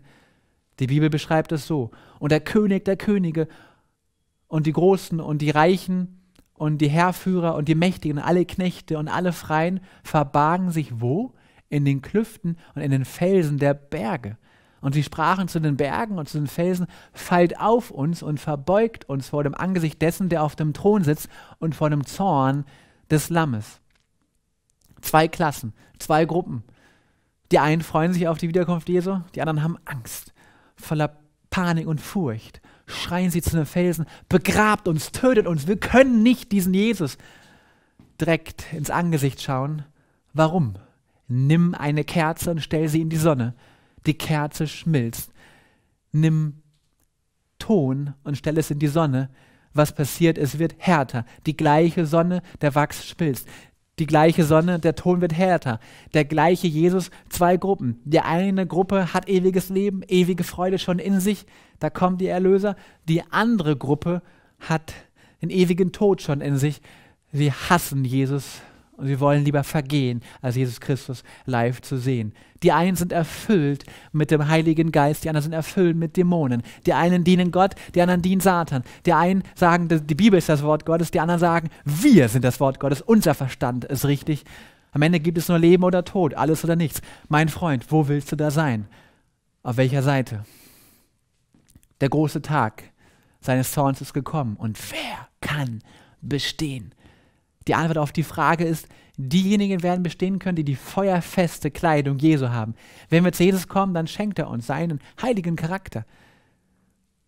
Die Bibel beschreibt es so. Und der König der Könige und die Großen und die Reichen und die Herrführer und die Mächtigen, alle Knechte und alle Freien verbargen sich wo? in den Klüften und in den Felsen der Berge. Und sie sprachen zu den Bergen und zu den Felsen, fallt auf uns und verbeugt uns vor dem Angesicht dessen, der auf dem Thron sitzt und vor dem Zorn des Lammes. Zwei Klassen, zwei Gruppen. Die einen freuen sich auf die Wiederkunft Jesu, die anderen haben Angst, voller Panik und Furcht. Schreien sie zu den Felsen, begrabt uns, tötet uns, wir können nicht diesen Jesus direkt ins Angesicht schauen. Warum? Nimm eine Kerze und stell sie in die Sonne. Die Kerze schmilzt. Nimm Ton und stell es in die Sonne. Was passiert? Es wird härter. Die gleiche Sonne, der Wachs schmilzt. Die gleiche Sonne, der Ton wird härter. Der gleiche Jesus, zwei Gruppen. Die eine Gruppe hat ewiges Leben, ewige Freude schon in sich. Da kommt die Erlöser. Die andere Gruppe hat den ewigen Tod schon in sich. Sie hassen Jesus, und sie wollen lieber vergehen, als Jesus Christus live zu sehen. Die einen sind erfüllt mit dem Heiligen Geist, die anderen sind erfüllt mit Dämonen. Die einen dienen Gott, die anderen dienen Satan. Die einen sagen, die Bibel ist das Wort Gottes, die anderen sagen, wir sind das Wort Gottes, unser Verstand ist richtig. Am Ende gibt es nur Leben oder Tod, alles oder nichts. Mein Freund, wo willst du da sein? Auf welcher Seite? Der große Tag seines Zorns ist gekommen. Und wer kann bestehen? Die Antwort auf die Frage ist, diejenigen werden bestehen können, die die feuerfeste Kleidung Jesu haben. Wenn wir zu Jesus kommen, dann schenkt er uns seinen heiligen Charakter.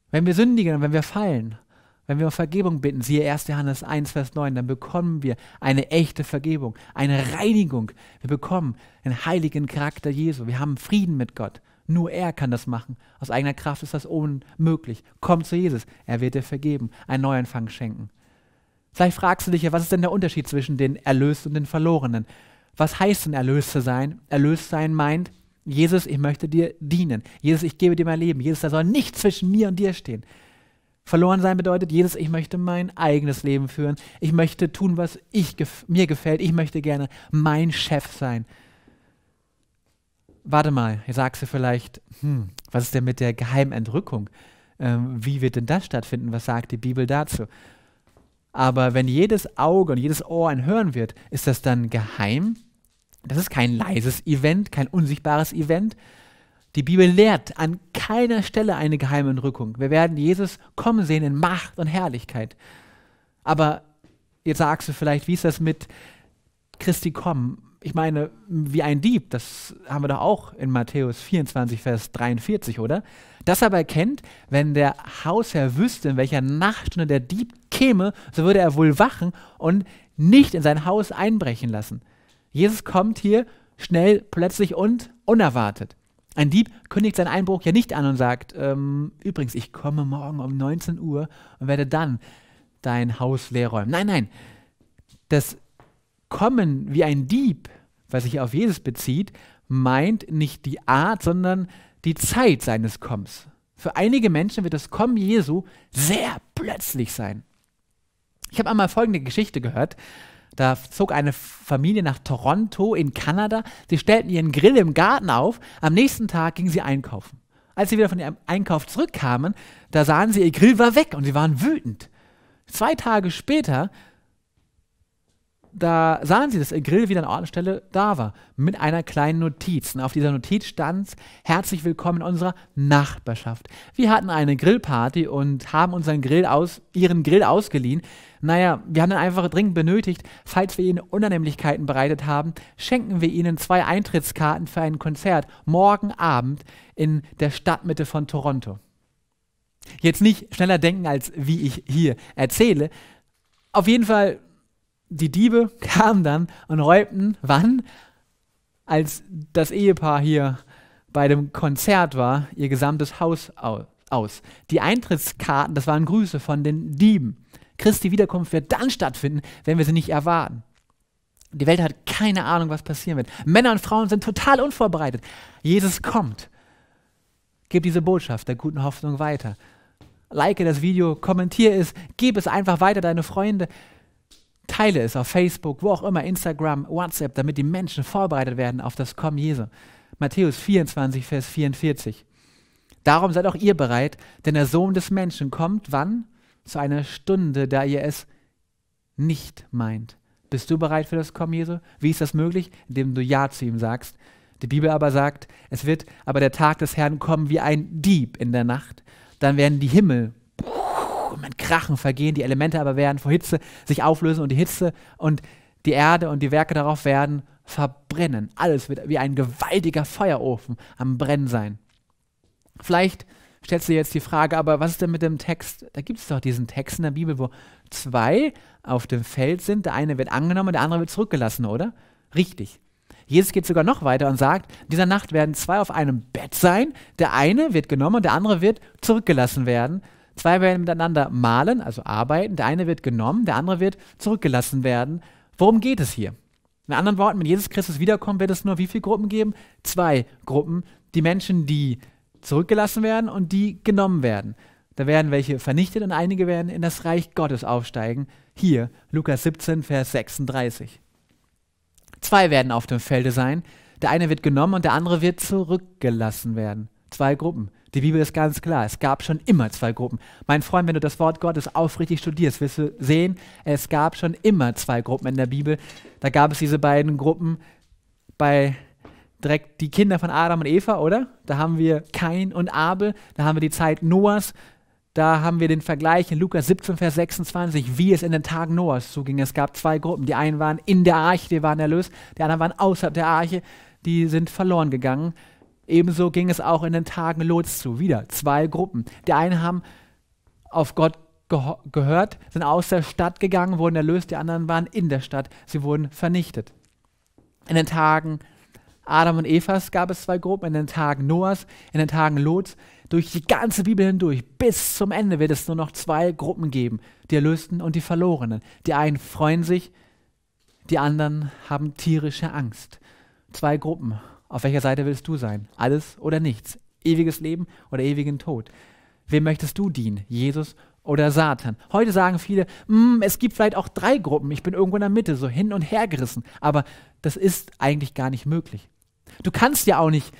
Wenn wir sündigen und wenn wir fallen, wenn wir um Vergebung bitten, siehe 1. Johannes 1, Vers 9, dann bekommen wir eine echte Vergebung, eine Reinigung. Wir bekommen den heiligen Charakter Jesu. Wir haben Frieden mit Gott. Nur er kann das machen. Aus eigener Kraft ist das unmöglich. Komm zu Jesus. Er wird dir vergeben, einen Neuanfang schenken. Vielleicht fragst du dich ja, was ist denn der Unterschied zwischen den Erlösten und den Verlorenen? Was heißt denn Erlöst zu sein? Erlöst sein meint, Jesus, ich möchte dir dienen. Jesus, ich gebe dir mein Leben. Jesus, da soll nichts zwischen mir und dir stehen. Verloren sein bedeutet, Jesus, ich möchte mein eigenes Leben führen. Ich möchte tun, was ich gef mir gefällt. Ich möchte gerne mein Chef sein. Warte mal, ich sagst du vielleicht, hm, was ist denn mit der geheimen Entrückung? Ähm, wie wird denn das stattfinden? Was sagt die Bibel dazu? Aber wenn jedes Auge und jedes Ohr ein Hören wird, ist das dann geheim? Das ist kein leises Event, kein unsichtbares Event. Die Bibel lehrt an keiner Stelle eine geheime Entrückung. Wir werden Jesus kommen sehen in Macht und Herrlichkeit. Aber jetzt sagst du vielleicht, wie ist das mit Christi kommen? Ich meine, wie ein Dieb, das haben wir doch auch in Matthäus 24, Vers 43, oder? Das aber erkennt, wenn der Hausherr wüsste, in welcher Nachtstunde der Dieb käme, so würde er wohl wachen und nicht in sein Haus einbrechen lassen. Jesus kommt hier schnell, plötzlich und unerwartet. Ein Dieb kündigt seinen Einbruch ja nicht an und sagt, ähm, übrigens, ich komme morgen um 19 Uhr und werde dann dein Haus leer räumen. Nein, nein, das Kommen wie ein Dieb, was sich auf Jesus bezieht, meint nicht die Art, sondern die Zeit seines Kommens. Für einige Menschen wird das Kommen Jesu sehr plötzlich sein. Ich habe einmal folgende Geschichte gehört. Da zog eine Familie nach Toronto in Kanada. Sie stellten ihren Grill im Garten auf. Am nächsten Tag gingen sie einkaufen. Als sie wieder von ihrem Einkauf zurückkamen, da sahen sie, ihr Grill war weg und sie waren wütend. Zwei Tage später da sahen sie, dass ihr Grill wieder an Ort und Stelle da war, mit einer kleinen Notiz. Und auf dieser Notiz stand herzlich willkommen in unserer Nachbarschaft. Wir hatten eine Grillparty und haben unseren Grill aus, ihren Grill ausgeliehen. Naja, wir haben ihn einfach dringend benötigt. Falls wir ihnen Unannehmlichkeiten bereitet haben, schenken wir ihnen zwei Eintrittskarten für ein Konzert morgen Abend in der Stadtmitte von Toronto. Jetzt nicht schneller denken, als wie ich hier erzähle. Auf jeden Fall die Diebe kamen dann und räumten, wann? Als das Ehepaar hier bei dem Konzert war, ihr gesamtes Haus aus. Die Eintrittskarten, das waren Grüße von den Dieben. Christi Wiederkunft wird dann stattfinden, wenn wir sie nicht erwarten. Die Welt hat keine Ahnung, was passieren wird. Männer und Frauen sind total unvorbereitet. Jesus kommt. Gib diese Botschaft der guten Hoffnung weiter. Like das Video, kommentiere es, gib es einfach weiter deine Freunde. Teile es auf Facebook, wo auch immer, Instagram, WhatsApp, damit die Menschen vorbereitet werden auf das Kommen Jesu. Matthäus 24, Vers 44. Darum seid auch ihr bereit, denn der Sohn des Menschen kommt wann? Zu einer Stunde, da ihr es nicht meint. Bist du bereit für das Kommen Jesu? Wie ist das möglich? Indem du Ja zu ihm sagst. Die Bibel aber sagt, es wird aber der Tag des Herrn kommen wie ein Dieb in der Nacht. Dann werden die Himmel und Krachen vergehen die Elemente aber werden vor Hitze sich auflösen und die Hitze und die Erde und die Werke darauf werden verbrennen. Alles wird wie ein gewaltiger Feuerofen am Brennen sein. Vielleicht stellst du dir jetzt die Frage, aber was ist denn mit dem Text? Da gibt es doch diesen Text in der Bibel, wo zwei auf dem Feld sind. Der eine wird angenommen, der andere wird zurückgelassen, oder? Richtig. Jesus geht sogar noch weiter und sagt, in dieser Nacht werden zwei auf einem Bett sein, der eine wird genommen und der andere wird zurückgelassen werden. Zwei werden miteinander malen, also arbeiten. Der eine wird genommen, der andere wird zurückgelassen werden. Worum geht es hier? In anderen Worten, wenn Jesus Christus wiederkommt, wird es nur wie viele Gruppen geben? Zwei Gruppen. Die Menschen, die zurückgelassen werden und die genommen werden. Da werden welche vernichtet und einige werden in das Reich Gottes aufsteigen. Hier Lukas 17, Vers 36. Zwei werden auf dem Felde sein. Der eine wird genommen und der andere wird zurückgelassen werden. Zwei Gruppen. Die Bibel ist ganz klar, es gab schon immer zwei Gruppen. Mein Freund, wenn du das Wort Gottes aufrichtig studierst, wirst du sehen, es gab schon immer zwei Gruppen in der Bibel. Da gab es diese beiden Gruppen bei direkt die Kinder von Adam und Eva, oder? Da haben wir Kain und Abel, da haben wir die Zeit Noahs, da haben wir den Vergleich in Lukas 17, Vers 26, wie es in den Tagen Noahs zuging. Es gab zwei Gruppen. Die einen waren in der Arche, die waren erlöst, die anderen waren außerhalb der Arche, die sind verloren gegangen. Ebenso ging es auch in den Tagen Lots zu. Wieder zwei Gruppen. Die einen haben auf Gott gehört, sind aus der Stadt gegangen, wurden erlöst, die anderen waren in der Stadt, sie wurden vernichtet. In den Tagen Adam und Evas gab es zwei Gruppen, in den Tagen Noahs, in den Tagen Lots. Durch die ganze Bibel hindurch, bis zum Ende wird es nur noch zwei Gruppen geben, die Erlösten und die Verlorenen. Die einen freuen sich, die anderen haben tierische Angst. Zwei Gruppen auf welcher Seite willst du sein? Alles oder nichts? Ewiges Leben oder ewigen Tod? Wem möchtest du dienen? Jesus oder Satan? Heute sagen viele, mm, es gibt vielleicht auch drei Gruppen, ich bin irgendwo in der Mitte, so hin und her gerissen. Aber das ist eigentlich gar nicht möglich. Du kannst ja auch nicht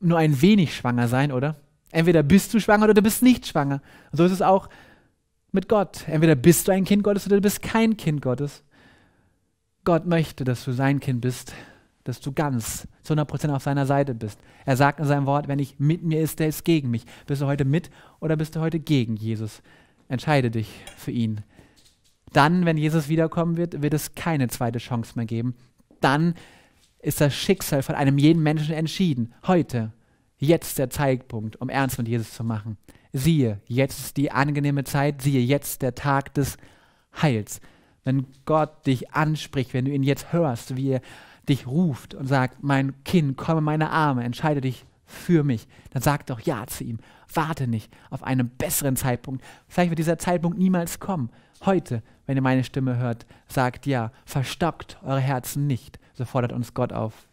nur ein wenig schwanger sein, oder? Entweder bist du schwanger oder du bist nicht schwanger. So ist es auch mit Gott. Entweder bist du ein Kind Gottes oder du bist kein Kind Gottes. Gott möchte, dass du sein Kind bist dass du ganz zu 100% auf seiner Seite bist. Er sagt in seinem Wort, wenn ich mit mir ist, der ist gegen mich. Bist du heute mit oder bist du heute gegen Jesus? Entscheide dich für ihn. Dann, wenn Jesus wiederkommen wird, wird es keine zweite Chance mehr geben. Dann ist das Schicksal von einem jeden Menschen entschieden. Heute, jetzt der Zeitpunkt, um ernst mit Jesus zu machen. Siehe, jetzt ist die angenehme Zeit, siehe, jetzt der Tag des Heils. Wenn Gott dich anspricht, wenn du ihn jetzt hörst, wie er dich ruft und sagt, mein Kind, komm in meine Arme, entscheide dich für mich, dann sag doch Ja zu ihm. Warte nicht auf einen besseren Zeitpunkt. Vielleicht wird dieser Zeitpunkt niemals kommen. Heute, wenn ihr meine Stimme hört, sagt Ja, verstockt eure Herzen nicht. So fordert uns Gott auf.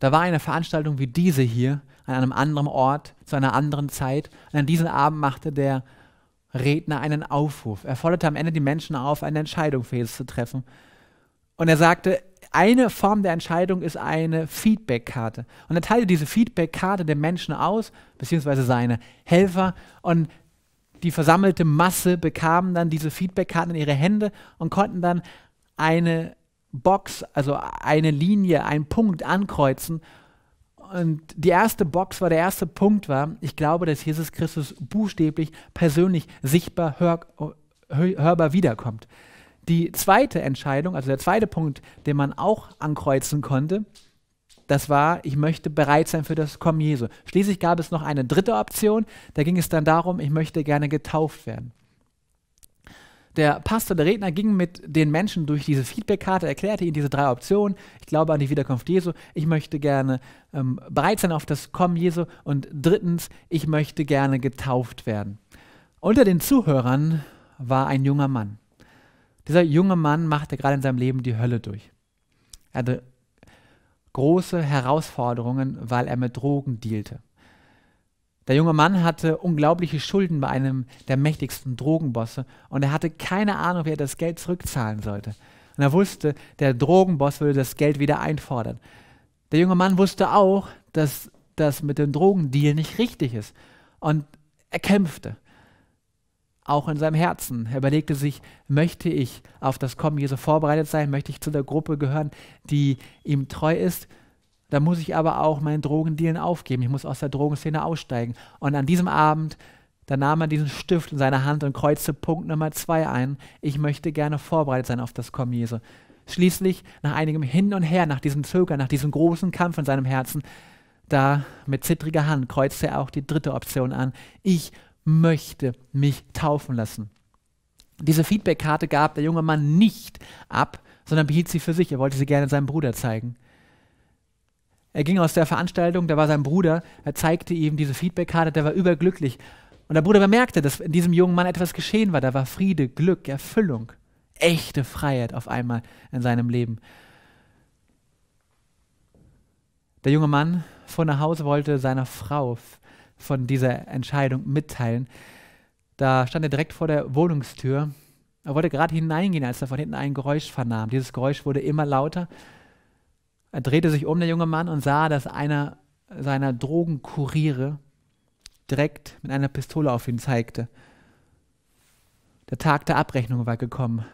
Da war eine Veranstaltung wie diese hier an einem anderen Ort, zu einer anderen Zeit. Und an diesem Abend machte der Redner einen Aufruf. Er forderte am Ende die Menschen auf, eine Entscheidung für Jesus zu treffen. Und er sagte, eine Form der Entscheidung ist eine Feedbackkarte. Und er teilte diese Feedbackkarte den Menschen aus, beziehungsweise seine Helfer. Und die versammelte Masse bekam dann diese Feedbackkarten in ihre Hände und konnten dann eine Box, also eine Linie, einen Punkt ankreuzen. Und die erste Box war, der erste Punkt war, ich glaube, dass Jesus Christus buchstäblich persönlich sichtbar hör, hörbar wiederkommt. Die zweite Entscheidung, also der zweite Punkt, den man auch ankreuzen konnte, das war, ich möchte bereit sein für das Kommen Jesu. Schließlich gab es noch eine dritte Option, da ging es dann darum, ich möchte gerne getauft werden. Der Pastor, der Redner ging mit den Menschen durch diese Feedbackkarte, erklärte ihnen diese drei Optionen. Ich glaube an die Wiederkunft Jesu, ich möchte gerne ähm, bereit sein auf das Kommen Jesu und drittens, ich möchte gerne getauft werden. Unter den Zuhörern war ein junger Mann. Dieser junge Mann machte gerade in seinem Leben die Hölle durch. Er hatte große Herausforderungen, weil er mit Drogen dealte. Der junge Mann hatte unglaubliche Schulden bei einem der mächtigsten Drogenbosse und er hatte keine Ahnung, wie er das Geld zurückzahlen sollte. Und er wusste, der Drogenboss würde das Geld wieder einfordern. Der junge Mann wusste auch, dass das mit dem Drogendeal nicht richtig ist. Und er kämpfte auch in seinem Herzen. Er überlegte sich, möchte ich auf das Kommen Jesu vorbereitet sein, möchte ich zu der Gruppe gehören, die ihm treu ist, Da muss ich aber auch meinen Drogendealen aufgeben, ich muss aus der Drogenszene aussteigen. Und an diesem Abend, da nahm er diesen Stift in seine Hand und kreuzte Punkt Nummer zwei ein, ich möchte gerne vorbereitet sein auf das Kommen Jesu. Schließlich, nach einigem Hin und Her, nach diesem Zögern, nach diesem großen Kampf in seinem Herzen, da mit zittriger Hand kreuzte er auch die dritte Option an. Ich möchte mich taufen lassen. Diese Feedbackkarte gab der junge Mann nicht ab, sondern behielt sie für sich. Er wollte sie gerne seinem Bruder zeigen. Er ging aus der Veranstaltung, da war sein Bruder, er zeigte ihm diese Feedbackkarte, der war überglücklich. Und der Bruder bemerkte, dass in diesem jungen Mann etwas geschehen war. Da war Friede, Glück, Erfüllung, echte Freiheit auf einmal in seinem Leben. Der junge Mann fuhr nach Hause, wollte seiner Frau von dieser Entscheidung mitteilen. Da stand er direkt vor der Wohnungstür. Er wollte gerade hineingehen, als er von hinten ein Geräusch vernahm. Dieses Geräusch wurde immer lauter. Er drehte sich um, der junge Mann, und sah, dass einer seiner Drogenkuriere direkt mit einer Pistole auf ihn zeigte. Der Tag der Abrechnung war gekommen.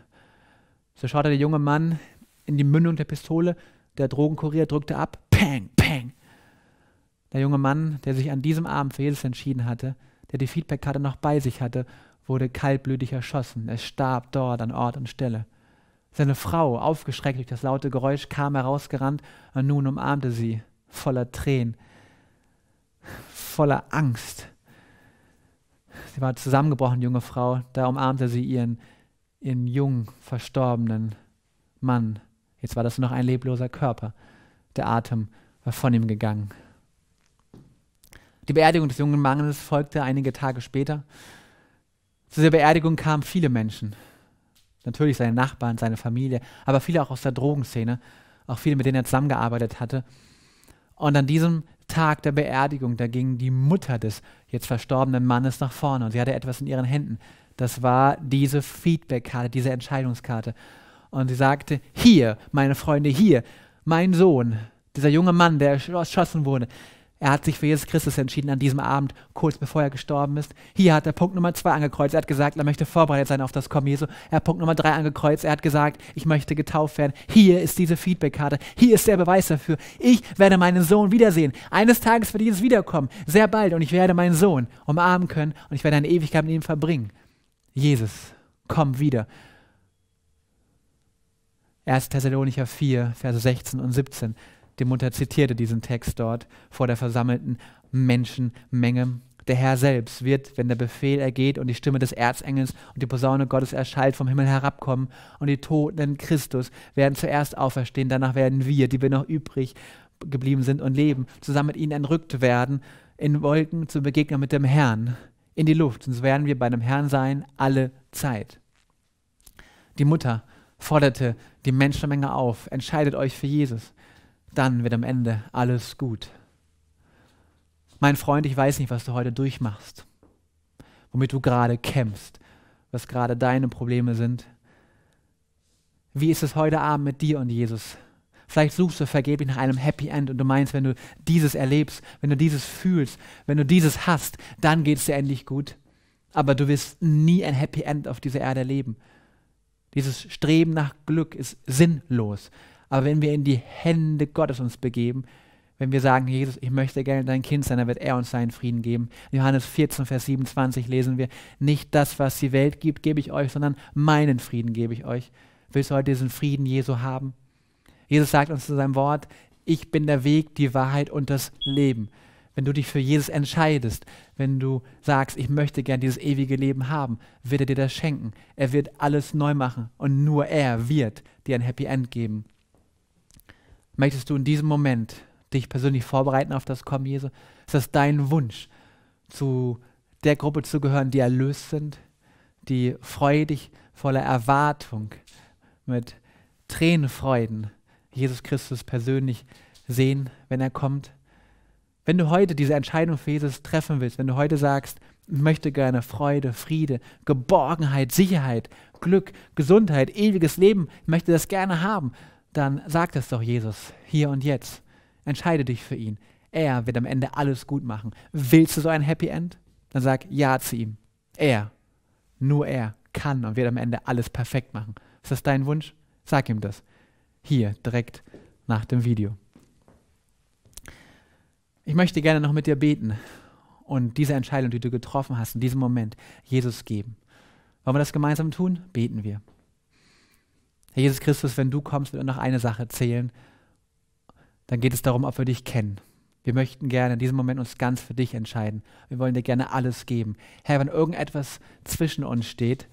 So schaute der junge Mann in die Mündung der Pistole, der Drogenkurier drückte ab, Peng, Peng. Der junge Mann, der sich an diesem Abend für Jesus entschieden hatte, der die Feedbackkarte noch bei sich hatte, wurde kaltblütig erschossen. Er starb dort an Ort und Stelle. Seine Frau, aufgeschreckt durch das laute Geräusch, kam herausgerannt und nun umarmte sie, voller Tränen, voller Angst. Sie war zusammengebrochen, junge Frau, da umarmte sie ihren, ihren jung verstorbenen Mann. Jetzt war das nur noch ein lebloser Körper. Der Atem war von ihm gegangen. Die Beerdigung des jungen Mannes folgte einige Tage später. Zu der Beerdigung kamen viele Menschen. Natürlich seine Nachbarn, seine Familie, aber viele auch aus der Drogenszene, auch viele, mit denen er zusammengearbeitet hatte. Und an diesem Tag der Beerdigung, da ging die Mutter des jetzt verstorbenen Mannes nach vorne und sie hatte etwas in ihren Händen. Das war diese Feedbackkarte, diese Entscheidungskarte. Und sie sagte, hier, meine Freunde, hier, mein Sohn, dieser junge Mann, der erschossen wurde, er hat sich für Jesus Christus entschieden an diesem Abend, kurz bevor er gestorben ist. Hier hat er Punkt Nummer zwei angekreuzt. Er hat gesagt, er möchte vorbereitet sein auf das Kommen Jesu. Er hat Punkt Nummer drei angekreuzt. Er hat gesagt, ich möchte getauft werden. Hier ist diese Feedbackkarte. Hier ist der Beweis dafür. Ich werde meinen Sohn wiedersehen. Eines Tages wird Jesus wiederkommen. Sehr bald. Und ich werde meinen Sohn umarmen können. Und ich werde eine Ewigkeit mit ihm verbringen. Jesus, komm wieder. 1. Thessalonicher 4, Verse 16 und 17. Die Mutter zitierte diesen Text dort vor der versammelten Menschenmenge. Der Herr selbst wird, wenn der Befehl ergeht und die Stimme des Erzengels und die Posaune Gottes erschallt, vom Himmel herabkommen und die Toten in Christus werden zuerst auferstehen. Danach werden wir, die wir noch übrig geblieben sind und leben, zusammen mit ihnen entrückt werden, in Wolken zu begegnen mit dem Herrn in die Luft. Sonst werden wir bei dem Herrn sein, alle Zeit. Die Mutter forderte die Menschenmenge auf, entscheidet euch für Jesus. Dann wird am Ende alles gut. Mein Freund, ich weiß nicht, was du heute durchmachst, womit du gerade kämpfst, was gerade deine Probleme sind. Wie ist es heute Abend mit dir und Jesus? Vielleicht suchst du vergeblich nach einem Happy End und du meinst, wenn du dieses erlebst, wenn du dieses fühlst, wenn du dieses hast, dann geht es dir endlich gut. Aber du wirst nie ein Happy End auf dieser Erde erleben. Dieses Streben nach Glück ist sinnlos. Aber wenn wir in die Hände Gottes uns begeben, wenn wir sagen, Jesus, ich möchte gerne dein Kind sein, dann wird er uns seinen Frieden geben. In Johannes 14, Vers 27 lesen wir, nicht das, was die Welt gibt, gebe ich euch, sondern meinen Frieden gebe ich euch. Willst du heute diesen Frieden Jesu haben? Jesus sagt uns zu seinem Wort, ich bin der Weg, die Wahrheit und das Leben. Wenn du dich für Jesus entscheidest, wenn du sagst, ich möchte gern dieses ewige Leben haben, wird er dir das schenken. Er wird alles neu machen und nur er wird dir ein Happy End geben. Möchtest du in diesem Moment dich persönlich vorbereiten auf das Kommen Jesu? Ist das dein Wunsch, zu der Gruppe zu gehören, die erlöst sind, die freudig, voller Erwartung, mit Tränenfreuden Jesus Christus persönlich sehen, wenn er kommt? Wenn du heute diese Entscheidung für Jesus treffen willst, wenn du heute sagst, ich möchte gerne Freude, Friede, Geborgenheit, Sicherheit, Glück, Gesundheit, ewiges Leben, ich möchte das gerne haben, dann sag das doch Jesus hier und jetzt. Entscheide dich für ihn. Er wird am Ende alles gut machen. Willst du so ein Happy End? Dann sag Ja zu ihm. Er, nur er kann und wird am Ende alles perfekt machen. Ist das dein Wunsch? Sag ihm das. Hier, direkt nach dem Video. Ich möchte gerne noch mit dir beten und diese Entscheidung, die du getroffen hast, in diesem Moment, Jesus geben. Wollen wir das gemeinsam tun? Beten wir. Herr Jesus Christus, wenn du kommst, wird nur noch eine Sache zählen. Dann geht es darum, ob wir dich kennen. Wir möchten gerne in diesem Moment uns ganz für dich entscheiden. Wir wollen dir gerne alles geben. Herr, wenn irgendetwas zwischen uns steht,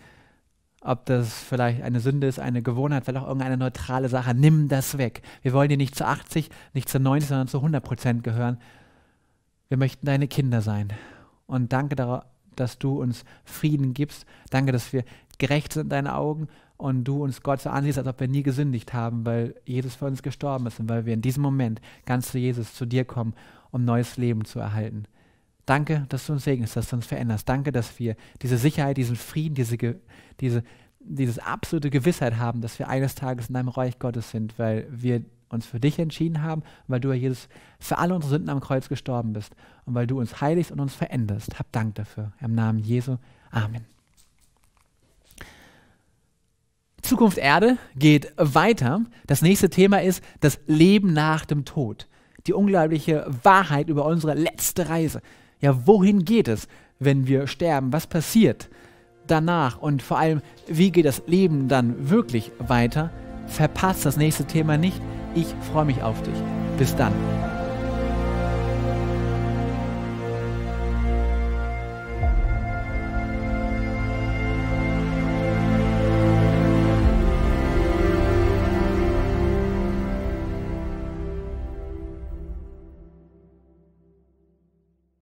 ob das vielleicht eine Sünde ist, eine Gewohnheit, vielleicht auch irgendeine neutrale Sache, nimm das weg. Wir wollen dir nicht zu 80, nicht zu 90, sondern zu 100 Prozent gehören. Wir möchten deine Kinder sein. Und danke, dass du uns Frieden gibst. Danke, dass wir gerecht sind in deinen Augen und du uns Gott so ansiehst, als ob wir nie gesündigt haben, weil Jesus für uns gestorben ist und weil wir in diesem Moment ganz zu Jesus, zu dir kommen, um neues Leben zu erhalten. Danke, dass du uns segnest, dass du uns veränderst. Danke, dass wir diese Sicherheit, diesen Frieden, diese, diese, diese absolute Gewissheit haben, dass wir eines Tages in deinem Reich Gottes sind, weil wir uns für dich entschieden haben, weil du, Jesus, für alle unsere Sünden am Kreuz gestorben bist und weil du uns heiligst und uns veränderst. Hab Dank dafür. Im Namen Jesu. Amen. Zukunft Erde geht weiter. Das nächste Thema ist das Leben nach dem Tod. Die unglaubliche Wahrheit über unsere letzte Reise. Ja, wohin geht es, wenn wir sterben? Was passiert danach? Und vor allem, wie geht das Leben dann wirklich weiter? Verpasst das nächste Thema nicht. Ich freue mich auf dich. Bis dann.